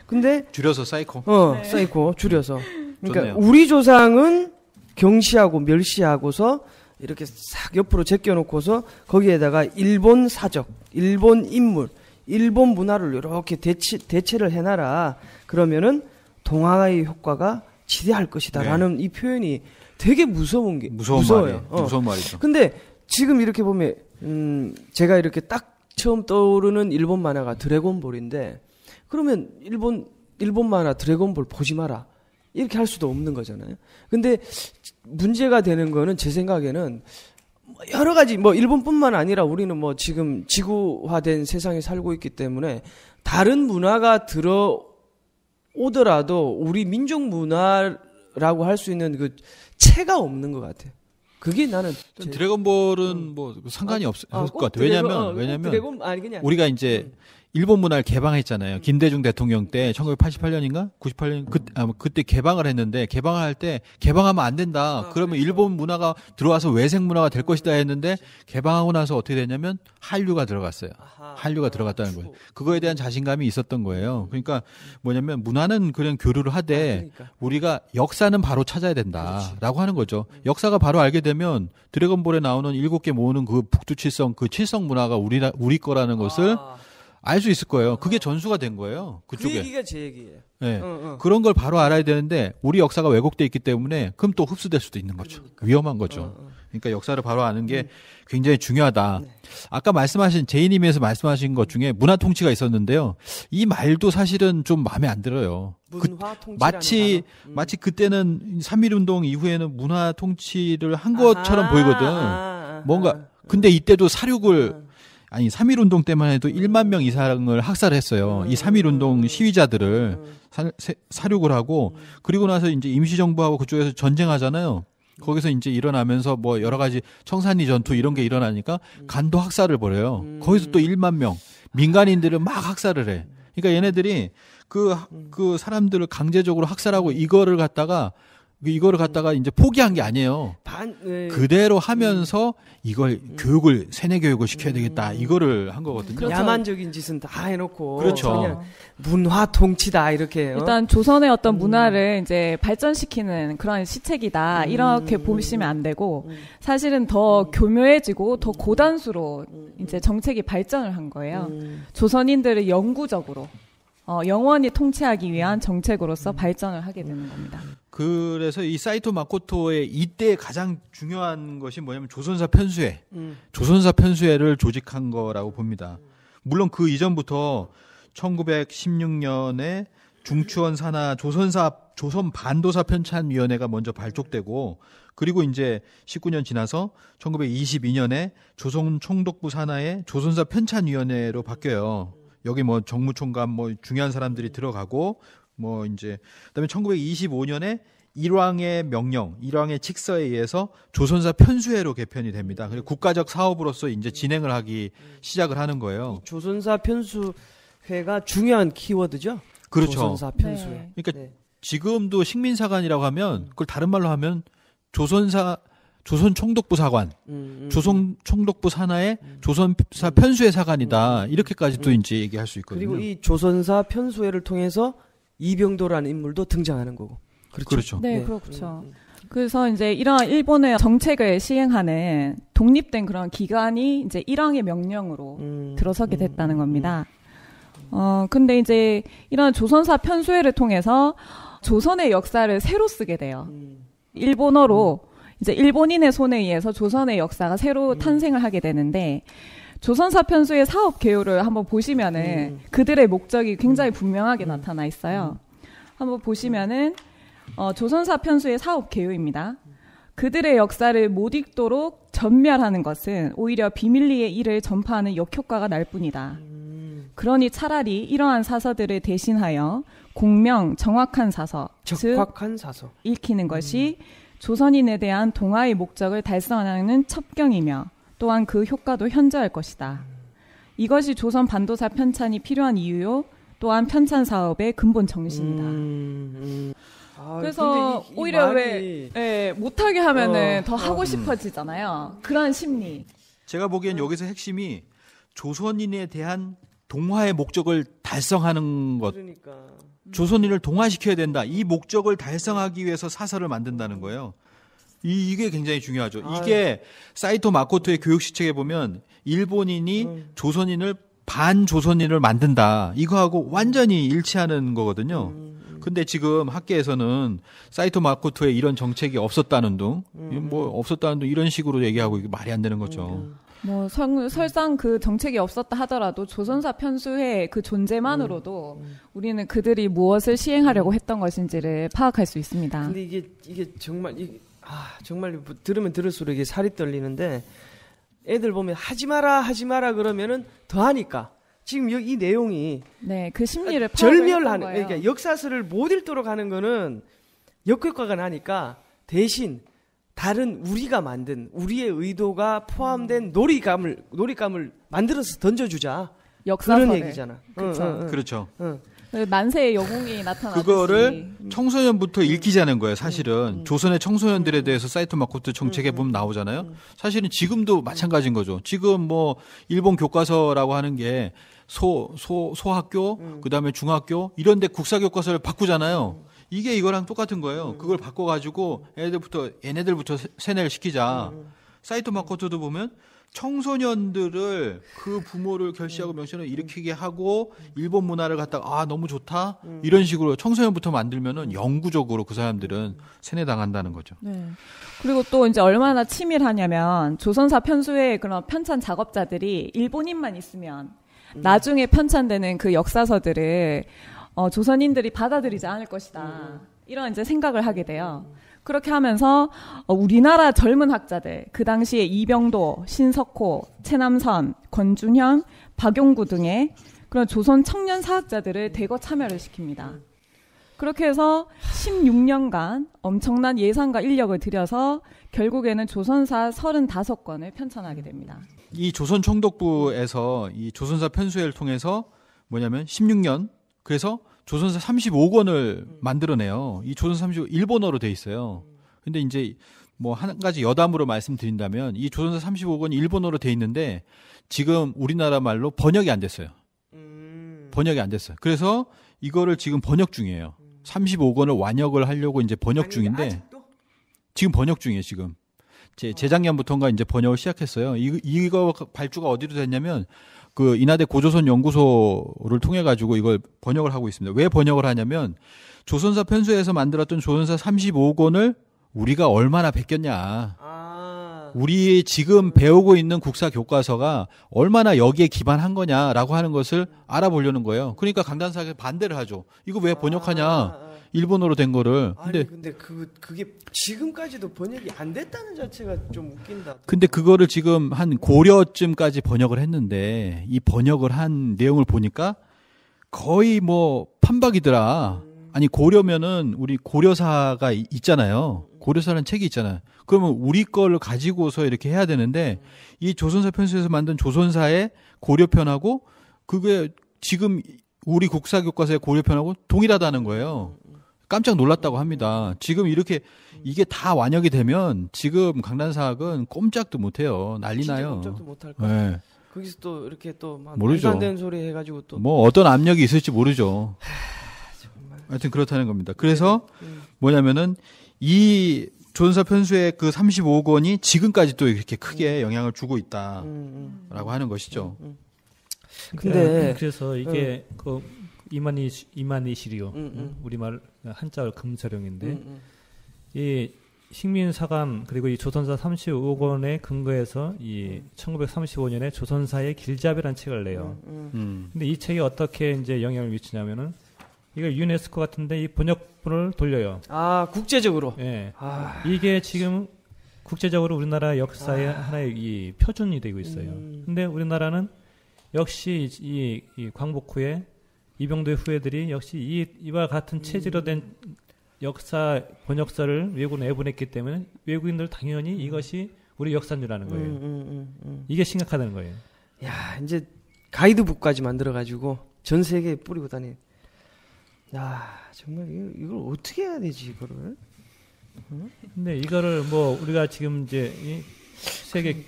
근데 줄여서 사이코. 어, 네. 사이코 줄여서. 그러니까 좋네요. 우리 조상은 경시하고 멸시하고서 이렇게 싹 옆으로 제껴놓고서 거기에다가 일본 사적, 일본 인물, 일본 문화를 이렇게 대체, 대체를 해놔라. 그러면은 동화의 효과가 지대할 것이다라는 네. 이 표현이 되게 무서운 게 무서운 무서워요. 말이, 어. 무서운 말이죠. 근데 지금 이렇게 보면 음 제가 이렇게 딱 처음 떠오르는 일본 만화가 드래곤볼인데 그러면 일본 일본 만화 드래곤볼 보지 마라. 이렇게 할 수도 없는 거잖아요. 근데 문제가 되는 거는 제 생각에는 여러 가지 뭐 일본뿐만 아니라 우리는 뭐 지금 지구화된 세상에 살고 있기 때문에 다른 문화가 들어오더라도 우리 민족 문화라고 할 수 있는 그 체가 없는 것 같아요. 그게 나는 제... 드래곤볼은 음. 뭐 상관이 아, 없을 아, 것 같아요. 왜냐면 어, 왜냐면 우리가 이제 음. 일본 문화를 개방했잖아요. 김대중 대통령 때 1988년인가 98년 그, 아, 뭐 그때 개방을 했는데 개방할 때 개방하면 안 된다. 아, 그러면 그렇죠. 일본 문화가 들어와서 외생 문화가 될 것이다 했는데 개방하고 나서 어떻게 됐냐면 한류가 들어갔어요. 한류가 아, 들어갔다는 거예요. 그거에 대한 자신감이 있었던 거예요. 그러니까 뭐냐면 문화는 그냥 교류를 하되 아, 그러니까. 우리가 역사는 바로 찾아야 된다라고 그렇지. 하는 거죠. 음. 역사가 바로 알게 되면 드래곤볼에 나오는 일곱 개 모으는 그 북두칠성 그 칠성 문화가 우리 우리 거라는 것을 아. 알수 있을 거예요. 그게 어. 전수가 된 거예요. 그 그쪽에. 그 얘기가 제 얘기예요. 네. 어, 어. 그런 걸 바로 알아야 되는데 우리 역사가 왜곡돼 있기 때문에 그럼 또 흡수될 수도 있는 거죠. 그러니까. 위험한 거죠. 어, 어. 그러니까 역사를 바로 아는 게 음. 굉장히 중요하다. 네. 아까 말씀하신 제이님에서 말씀하신 것 중에 문화 통치가 있었는데요. 이 말도 사실은 좀 마음에 안 들어요. 그, 마치 음. 마치 그때는 삼일 운동 이후에는 문화 통치를 한 것처럼 아하, 보이거든. 아하, 아, 아. 뭔가 아하, 근데 이때도 사륙을 아. 아니 3.1 운동 때만 해도 1만 명 이상을 학살했어요. 이3.1 운동 음. 시위자들을 음. 사, 사륙을 하고 그리고 나서 이제 임시정부하고 그쪽에서 전쟁하잖아요. 거기서 이제 일어나면서 뭐 여러 가지 청산리 전투 이런 게 일어나니까 음. 간도 학살을 벌여요. 거기서 또 1만 명 민간인들을 막 학살을 해. 그러니까 얘네들이 그, 그 사람들을 강제적으로 학살하고 이거를 갖다가 그 이거를 갖다가 이제 포기한 게 아니에요. 반, 네. 그대로 하면서 음. 이걸 음. 교육을 세뇌 교육을 시켜야 음. 되겠다. 이거를 한 거거든요. 그렇죠. 야만적인 짓은 다 해놓고 그렇죠. 문화 통치다 이렇게 요 어? 일단 조선의 어떤 음. 문화를 음. 이제 발전시키는 그런 시책이다 이렇게 보시면 안 되고 사실은 더 교묘해지고 더 고단수로 이제 정책이 발전을 한 거예요. 조선인들을 영구적으로 어, 영원히 통치하기 위한 정책으로서 발전을 하게 되는 겁니다. 그래서 이 사이토 마코토의 이때 가장 중요한 것이 뭐냐면 조선사 편수회, 음. 조선사 편수회를 조직한 거라고 봅니다. 물론 그 이전부터 1916년에 중추원 산하 조선사 조선 반도사 편찬위원회가 먼저 발족되고 그리고 이제 19년 지나서 1922년에 조선 총독부 산하의 조선사 편찬위원회로 바뀌어요. 여기 뭐 정무총감 뭐 중요한 사람들이 들어가고 뭐 이제 그다음에 1925년에 일왕의 명령, 일왕의 칙서에 의해서 조선사 편수회로 개편이 됩니다. 그리고 국가적 사업으로서 이제 진행을 하기 시작을 하는 거예요. 조선사 편수회가 중요한 키워드죠. 그렇죠. 조선사 네. 편수회. 네. 그러니까 네. 지금도 식민사관이라고 하면 그걸 다른 말로 하면 조선사 조선 총독부 사관, 음, 음. 조선 총독부 산하의 음. 조선사 음. 편수회 사관이다 음, 이렇게까지도 음. 이제 얘기할 수 있거든요. 그리고 이 조선사 편수회를 통해서 이병도라는 인물도 등장하는 거고. 그렇죠. 그렇죠. 네, 네, 그렇죠. 그래서 이제 이러한 일본의 정책을 시행하는 독립된 그런 기관이 이제 일왕의 명령으로 들어서게 됐다는 겁니다. 어, 근데 이제 이런 조선사 편수회를 통해서 조선의 역사를 새로 쓰게 돼요. 일본어로 이제 일본인의 손에 의해서 조선의 역사가 새로 음. 탄생을 하게 되는데 조선사 편수의 사업 개요를 한번 보시면은 음. 그들의 목적이 굉장히 음. 분명하게 음. 나타나 있어요. 음. 한번 보시면은 어, 조선사 편수의 사업 개요입니다. 그들의 역사를 못 읽도록 전멸하는 것은 오히려 비밀리에 이를 전파하는 역효과가 날 뿐이다. 음. 그러니 차라리 이러한 사서들을 대신하여 공명 정확한 사서, 즉, 사서, 읽히는 것이 음. 조선인에 대한 동화의 목적을 달성하는 첩경이며 또한 그 효과도 현저할 것이다. 이것이 조선 반도사 편찬이 필요한 이유요. 또한 편찬 사업의 근본 정신이다. 음, 음. 아, 그래서 이, 이 오히려 말이... 왜 예, 못하게 하면은 어, 더 하고 어, 싶어지잖아요. 음. 그런 심리. 제가 보기엔 여기서 핵심이 조선인에 대한 동화의 목적을 달성하는 것. 그러니까. 조선인을 동화시켜야 된다. 이 목적을 달성하기 위해서 사설을 만든다는 거예요. 이, 게 굉장히 중요하죠. 아, 이게 예. 사이토 마코토의 교육시책에 보면 일본인이 음. 조선인을 반조선인을 만든다. 이거하고 완전히 일치하는 거거든요. 음, 음. 근데 지금 학계에서는 사이토 마코토의 이런 정책이 없었다는 둥, 뭐 없었다는 둥 이런 식으로 얘기하고 이게 말이 안 되는 거죠. 뭐 성, 음. 설상 그 정책이 없었다 하더라도 조선사 편수회 그 존재만으로도 음, 음. 우리는 그들이 무엇을 시행하려고 했던 것인지를 파악할 수 있습니다. 근데 이게 이게 정말 이 아, 정말 뭐 들으면 들을수록 이게 살이 떨리는데 애들 보면 하지 마라 하지 마라 그러면은 더 하니까 지금 이 내용이 네, 그 심리를 아, 절멸하는 그러니까 역사서를 못 읽도록 하는 거는 역효과가 나니까 대신 다른 우리가 만든 우리의 의도가 포함된 음. 놀이감을 놀이감을 만들어서 던져주자. 역사서 그런 얘기잖아. 그렇죠. 응, 응, 응. 그렇죠. 그 만세의 영웅이 나타나. 그거를 음. 청소년부터 읽히자는 거예요. 사실은 음, 조선의 청소년들에 대해서 사이토 마코트 정책에 보면 나오잖아요. 사실은 지금도 마찬가지인 거죠. 지금 뭐 일본 교과서라고 하는 게 소 소 소학교 그다음에 중학교 이런데 국사 교과서를 바꾸잖아요. 이게 이거랑 똑같은 거예요. 음. 그걸 바꿔가지고 애들부터 얘네들부터 세뇌를 시키자. 음. 사이토 마코토도 보면 청소년들을 그 부모를 결시하고 음. 명신을 음. 일으키게 하고 음. 일본 문화를 갖다가 아 너무 좋다 이런 식으로 청소년부터 만들면은 영구적으로 그 사람들은 세뇌당한다는 거죠. 네. 그리고 또 이제 얼마나 치밀하냐면 조선사 편수의 그런 편찬 작업자들이 일본인만 있으면 나중에 편찬되는 그 역사서들을 어, 조선인들이 받아들이지 않을 것이다. 이런 이제 생각을 하게 돼요. 그렇게 하면서 어, 우리나라 젊은 학자들 그 당시에 이병도, 신석호, 최남선, 권준현, 박용구 등의 그런 조선 청년 사학자들을 대거 참여를 시킵니다. 그렇게 해서 16년간 엄청난 예산과 인력을 들여서 결국에는 조선사 35건을 편찬하게 됩니다. 이 조선 총독부에서 이 조선사 편수회를 통해서 뭐냐면 16년 그래서 조선사 35권을 음. 만들어내요. 이 조선사 35 일본어로 돼 있어요. 음. 근데 이제 뭐 한 가지 여담으로 말씀드린다면 이 조선사 35권 일본어로 돼 있는데 지금 우리나라 말로 번역이 안 됐어요. 음. 번역이 안 됐어요. 그래서 이거를 지금 번역 중이에요. 35권을 완역을 하려고 이제 번역 중인데 지금 번역 중이에요, 지금. 제 아. 재작년부터인가 이제 번역을 시작했어요. 이, 이거 발주가 어디로 됐냐면 그 인하대 고조선 연구소를 통해 가지고 이걸 번역을 하고 있습니다. 왜 번역을 하냐면 조선사 편수에서 만들었던 조선사 35권을 우리가 얼마나 베꼈냐. 아. 우리 지금 배우고 있는 국사 교과서가 얼마나 여기에 기반한 거냐라고 하는 것을 알아보려는 거예요. 그러니까 강단사가 반대를 하죠. 이거 왜 번역하냐. 아, 아, 일본어로 된 거를. 아니 근데, 근데 그 그게 지금까지도 번역이 안 됐다는 자체가 좀 웃긴다. 근데 그거를 지금 한 고려쯤까지 번역을 했는데 이 번역을 한 내용을 보니까 거의 뭐 판박이더라. 음. 아니 고려면은 우리 고려사가 있잖아요. 음. 고려사라는 책이 있잖아요. 그러면 우리 걸 가지고서 이렇게 해야 되는데 음. 이 조선사 편수에서 만든 조선사의 고려편하고 그게 지금 우리 국사 교과서의 고려편하고 동일하다는 거예요. 깜짝 놀랐다고 합니다. 지금 이렇게 이게 다 완역이 되면 지금 강남 사학은 꼼짝도 못해요. 난리나요. 꼼짝도 못할 거예요. 네. 거기서 또 이렇게 또모안 되는 소리 해가지고 또 뭐 어떤 압력이 있을지 모르죠. 하, 여튼 그렇다는 겁니다. 그래서 네, 네. 뭐냐면은 이 조선사 편수의 그 35억 원이 지금까지 또 이렇게 크게 음. 영향을 주고 있다라고 음, 음. 하는 것이죠. 음, 음, 음. 근데 예, 그래서 이게 네. 그 이만희 이만이 시리오 음, 음. 우리말 한자로 금서령인데 음, 음, 이 식민 사관 그리고 이 조선사 35억 원의 근거에서 이 1935년에 음. 조선사의 길잡이란 책을 내요. 음, 근데 이 책이 어떻게 이제 영향을 미치냐면은 이걸 유네스코 같은데 이 번역본을 돌려요. 아 국제적으로. 예. 네. 아. 이게 지금 국제적으로 우리나라 역사의 아. 하나의 이 표준이 되고 있어요. 근데 우리나라는 역시 이, 이 광복 후에 이병도의 후예들이 역시 이, 이와 같은 음. 체제로된 역사 번역사를 외국에 내보냈기 때문에 외국인들 당연히 음. 이것이 우리 역사인 줄 아는 음, 거예요. 음, 음, 음, 이게 심각하다는 거예요. 야 이제 가이드북까지 만들어 가지고 전 세계에 뿌리고 다니. 야 정말 이걸 어떻게 해야 되지 이거를? 응? 근데 이거를 뭐 우리가 지금 이제 이 세계 그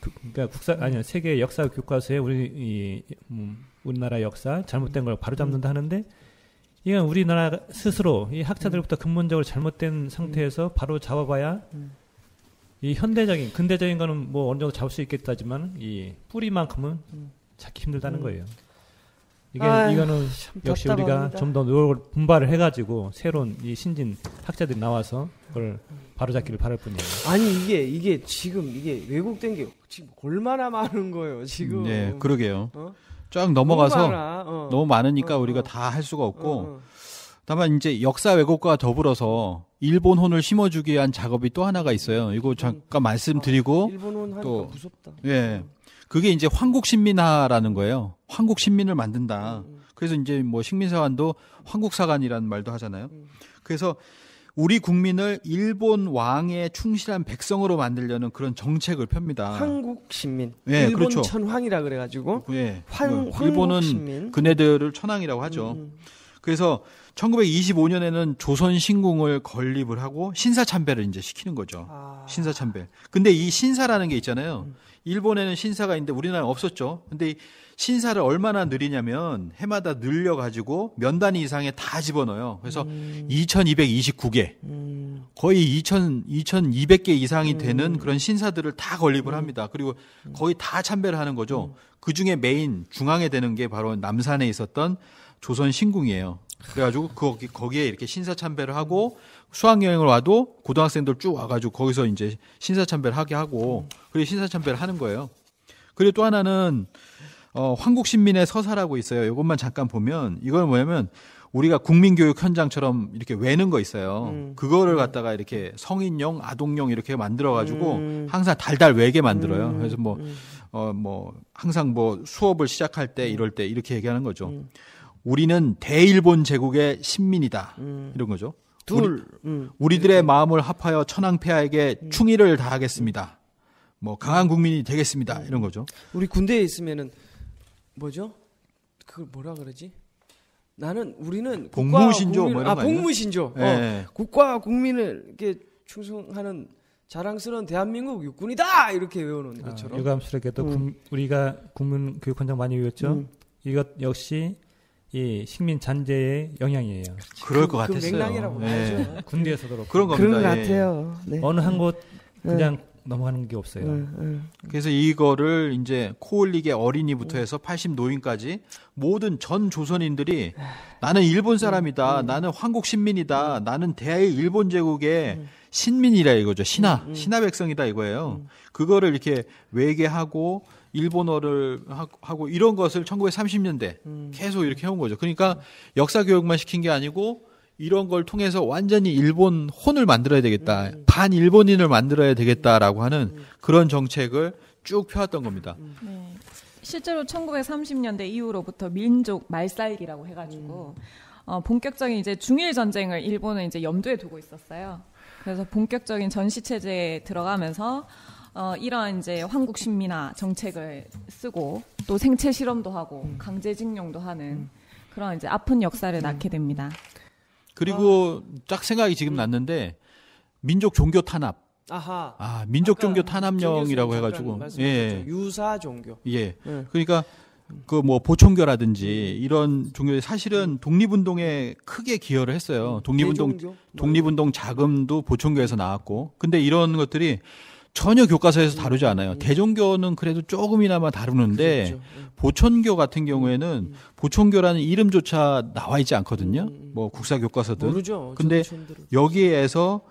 그, 그러니까 국사 아니야 세계 역사 교과서에 우리 이 음, 우리나라 역사 잘못된 걸 바로잡는다 음. 하는데 이건 우리나라 스스로 이 음. 학자들부터 근본적으로 잘못된 음. 상태에서 바로 잡아봐야 이 현대적인 근대적인 거는 뭐 어느 정도 잡을 수 있겠다지만 이 뿌리만큼은 찾기 힘들다는 거예요. 이게 아유, 이거는 역시 답답합니다. 우리가 좀 더 노력을 분발을 해가지고 새로운 이 신진 학자들이 나와서 그걸 바로잡기를 바랄 뿐이에요. 아니 이게 이게 지금 이게 왜곡된 게 지금 얼마나 많은 거예요 지금. 네, 그러게요. 어? 쫙 넘어가서 너무, 어. 너무 많으니까 어, 어. 우리가 다 할 수가 없고 어, 어. 다만 이제 역사 왜곡과 더불어서 일본혼을 심어주기 위한 작업이 또 하나가 있어요. 이거 음. 잠깐 말씀드리고 아, 또 예. 그게 이제 황국 신민화라는 거예요. 황국 신민을 만든다. 음, 음. 그래서 이제 뭐 식민사관도 황국사관이라는 말도 하잖아요. 그래서 우리 국민을 일본 왕의 충실한 백성으로 만들려는 그런 정책을 펴니다 한국 신민. 예, 일본 그렇죠. 천황이라 그래가지고. 예, 황, 그 일본은 신민. 그네들을 천황이라고 하죠. 음. 음. 그래서 1925년에는 조선 신궁을 건립을 하고 신사 참배를 이제 시키는 거죠. 아... 신사 참배. 근데 이 신사라는 게 있잖아요. 음. 일본에는 신사가 있는데 우리나라는 없었죠. 근데 신사를 얼마나 늘리냐면 해마다 늘려 가지고 면 단위 이상에 다 집어넣어요. 그래서 음. 2229개. 음. 거의 2000 2200개 이상이 음. 되는 그런 신사들을 다 건립을 음. 합니다. 그리고 거의 다 참배를 하는 거죠. 그중에 메인 중앙에 되는 게 바로 남산에 있었던 조선 신궁이에요. 그래가지고 거기 거기에 이렇게 신사 참배를 하고 수학 여행을 와도 고등학생들 쭉 와가지고 거기서 이제 신사 참배를 하게 하고 그리고 신사 참배를 하는 거예요. 그리고 또 하나는 어, 황국신민의 서사라고 있어요. 이것만 잠깐 보면 이건 뭐냐면 우리가 국민교육 현장처럼 이렇게 외는 거 있어요. 음. 그거를 갖다가 이렇게 성인용, 아동용 이렇게 만들어가지고 음. 항상 달달 외게 만들어요. 음. 그래서 뭐, 음. 어, 뭐, 항상 뭐 수업을 시작할 때 음. 이럴 때 이렇게 얘기하는 거죠. 음. 우리는 대일본 제국의 신민이다. 음. 이런 거죠. 둘 우리, 음. 들의 음. 마음을 합하여 천황폐하에게 음. 충의를 다하겠습니다. 뭐 강한 국민이 되겠습니다. 음. 이런 거죠. 우리 군대에 있으면은 뭐죠? 그걸 뭐라 그러지? 나는 우리는 복무신조 국민, 뭐 아, 복무신조. 네. 어, 예. 국가 국민을 이렇게 충성하는 자랑스러운 대한민국 육군이다 이렇게 외우는 아, 것처럼 아, 유감스럽게도 음. 우리가 국민 교육 현장 많이 외웠죠. 음. 이것 역시 이 식민 잔재의 영향이에요. 그렇지. 그럴 것그 같았어요. 맥락이라고 네. 군대에서 그렇고. 그런 겁니다. 그런 것 예. 같아요. 네. 어느 한곳 네. 그냥 네. 넘어가는 게 없어요. 네, 네. 그래서 이거를 이제 코올리의 어린이부터 해서 80 노인까지 모든 전 조선인들이 나는 일본 사람이다. 음, 음, 음. 나는 황국 신민이다. 나는 대의 일본 제국의 신민이라 이거죠. 신하, 신하 백성이다 이거예요. 그거를 이렇게 외계하고 일본어를 하고 이런 것을 1930년대 음. 계속 이렇게 해온 거죠. 그러니까 역사 교육만 시킨 게 아니고 이런 걸 통해서 완전히 일본 혼을 만들어야 되겠다. 음. 반 일본인을 만들어야 되겠다라고 하는 음. 그런 정책을 쭉 펴왔던 겁니다. 음. 네. 실제로 1930년대 이후로부터 민족 말살기라고 해가지고 음. 어, 본격적인 이제 중일 전쟁을 일본은 이제 염두에 두고 있었어요. 그래서 본격적인 전시 체제에 들어가면서 어, 이런 이제 환국 신미나 정책을 쓰고 또 생체 실험도 하고 음. 강제징용도 하는 음. 그런 이제 아픈 역사를 음. 낳게 됩니다. 그리고 어. 딱 생각이 지금 음. 났는데 민족 종교 탄압. 아하. 아 민족 종교 탄압령이라고 해가지고 예 유사 종교. 예. 네. 그러니까 그 뭐 보청교라든지 이런 종교 사실은 독립운동에 크게 기여를 했어요. 음. 독립운동 대종교? 독립운동 자금도 보청교에서 나왔고 근데 이런 것들이 전혀 교과서에서 음. 다루지 않아요. 음. 대종교는 그래도 조금이나마 다루는데 그렇죠. 음. 보천교 같은 경우에는 보천교라는 이름조차 나와 있지 않거든요. 뭐 국사 교과서든. 모르죠. 근데 여기에서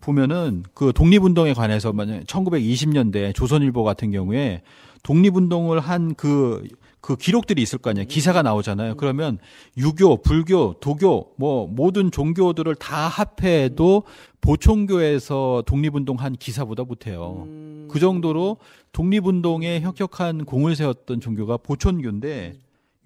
보면은 그 독립운동에 관해서 만약 1920년대 조선일보 같은 경우에 독립운동을 한그 그 기록들이 있을 거 아니에요. 기사가 나오잖아요. 그러면 유교, 불교, 도교 뭐 모든 종교들을 다 합해도 보총교에서 독립운동한 기사보다 못해요. 그 정도로 독립운동에 혁혁한 공을 세웠던 종교가 보촌교인데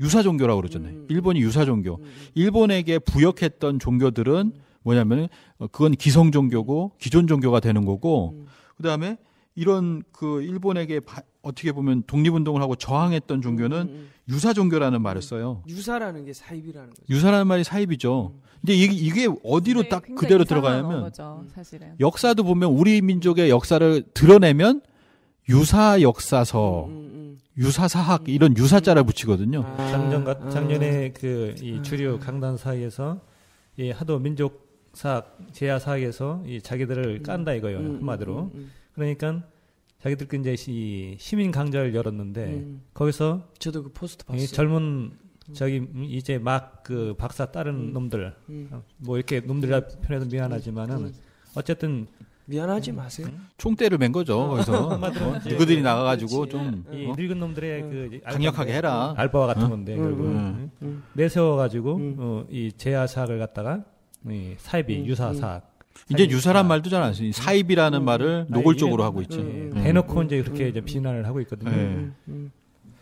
유사 종교라고 그러잖아요. 음. 일본이 유사 종교. 일본에게 부역했던 종교들은 뭐냐면 그건 기성 종교고 기존 종교가 되는 거고 음. 그다음에 이런 그 일본에게 어떻게 보면 독립운동을 하고 저항했던 종교는 음. 음, 음. 유사 종교라는 말을 써요. 음, 유사라는 게 사입이라는 거죠. 유사라는 말이 사입이죠. 음. 근데 이게, 이게 어디로 네, 딱 그대로 들어가냐면 거죠, 역사도 보면 우리 민족의 역사를 드러내면 유사 역사서, 음, 유사 사학 이런 유사자를 붙이거든요. 아, 작년 아, 작년에 그 이 주류 아. 강단 사이에서 이 하도 민족 사학, 제야 사학에서 이 자기들을 깐다 이거예요 한마디로. 그러니까 자기들끼리 이제 시, 민 강좌를 열었는데 음. 거기서 저도 그 포스트 봤어요. 젊은 음. 저기 음, 이제 막 그 박사 따른 음. 놈들 음. 어, 뭐 이렇게 놈들이라 표현해서 미안하지만은 음. 어쨌든 미안하지 마세요. 총대를 맨 거죠. 어. 거기서 어, 누구들이 나가가지고 좀 예. 이, 어? 늙은 놈들의 어. 그 강력하게 해라 알바와 같은 어? 건데 결국 내세워가지고 어, 이 제야 사학을 갖다가 이 사이비 유사 사학 이제 유사란 아. 말도 잘 안 쓰니 사입이라는 음. 말을 노골적으로 아니, 하고 있지. 음, 음. 음. 대놓고 이제 그렇게 이제 비난을 하고 있거든요. 네. 음,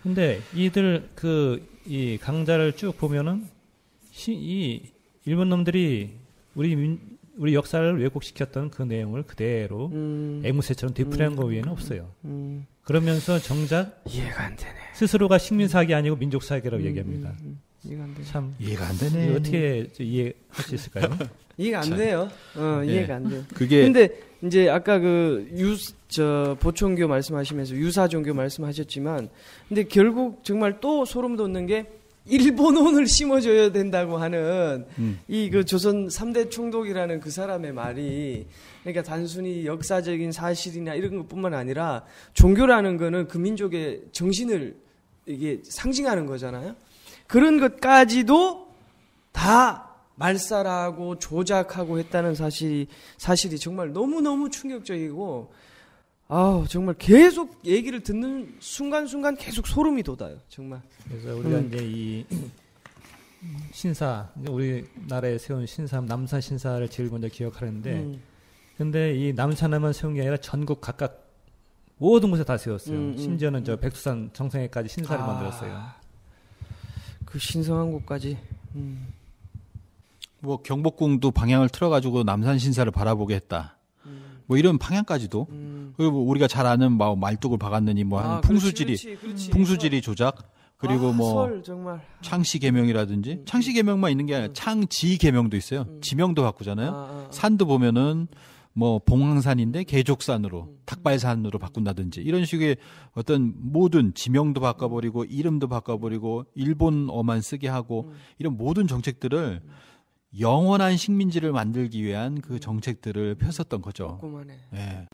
근데 이들 그 이 강자를 쭉 보면은 시, 이 일본 놈들이 우리 민, 우리 역사를 왜곡시켰던 그 내용을 그대로 음. 애무새처럼 되풀이한 거위에는 없어요. 그러면서 정작 이해가 안 되네. 스스로가 식민 사기 아니고 민족 사기라고 얘기합니다. 이해가 안 되네. 참 이해가 안 되네. 어떻게 이해할 수 있을까요? 이해가 안 잘. 돼요. 어, 네. 이해가 안 돼요. 그게 근데 이제 아까 그 유 저보청교 말씀하시면서 유사 종교 말씀하셨지만 근데 결국 정말 또 소름 돋는 게 일본혼을 심어줘야 된다고 하는 음. 이그 조선 3대 총독이라는 그 사람의 말이 그러니까 단순히 역사적인 사실이나 이런 것뿐만 아니라 종교라는 거는 그 민족의 정신을 이게 상징하는 거잖아요. 그런 것까지도 다 말살하고 조작하고 했다는 사실이 사실이 정말 너무너무 충격적이고 아 정말 계속 얘기를 듣는 순간순간 계속 소름이 돋아요 정말 그래서 우리가 음. 이제 이 신사 우리나라에 세운 신사 남사 신사를 제일 먼저 기억하는데 음. 근데 이 남사나만 세운 게 아니라 전국 각각 모든 곳에 다 세웠어요 음, 음, 심지어는 저 백두산 정상에까지 신사를 아, 만들었어요 그 신성한 곳까지 음. 뭐 경복궁도 방향을 틀어가지고 남산 신사를 바라보게 했다. 음. 뭐 이런 방향까지도 음. 그리고 뭐 우리가 잘 아는 뭐 말뚝을 박았느니 뭐 아, 풍수지리 그렇지, 그렇지. 풍수지리 조작 그리고 아, 뭐창씨 개명이라든지 음. 창씨 개명만 있는 게 아니라 음. 창지 개명도 있어요. 음. 지명도 바꾸잖아요. 아, 아, 아, 산도 보면은 뭐 봉황산인데 개족산으로 음. 닭발산으로 바꾼다든지 이런 식의 어떤 모든 지명도 바꿔버리고 이름도 바꿔버리고 일본어만 쓰게 하고 이런 모든 정책들을 영원한 식민지를 만들기 위한 그 정책들을 폈었던 거죠. 예.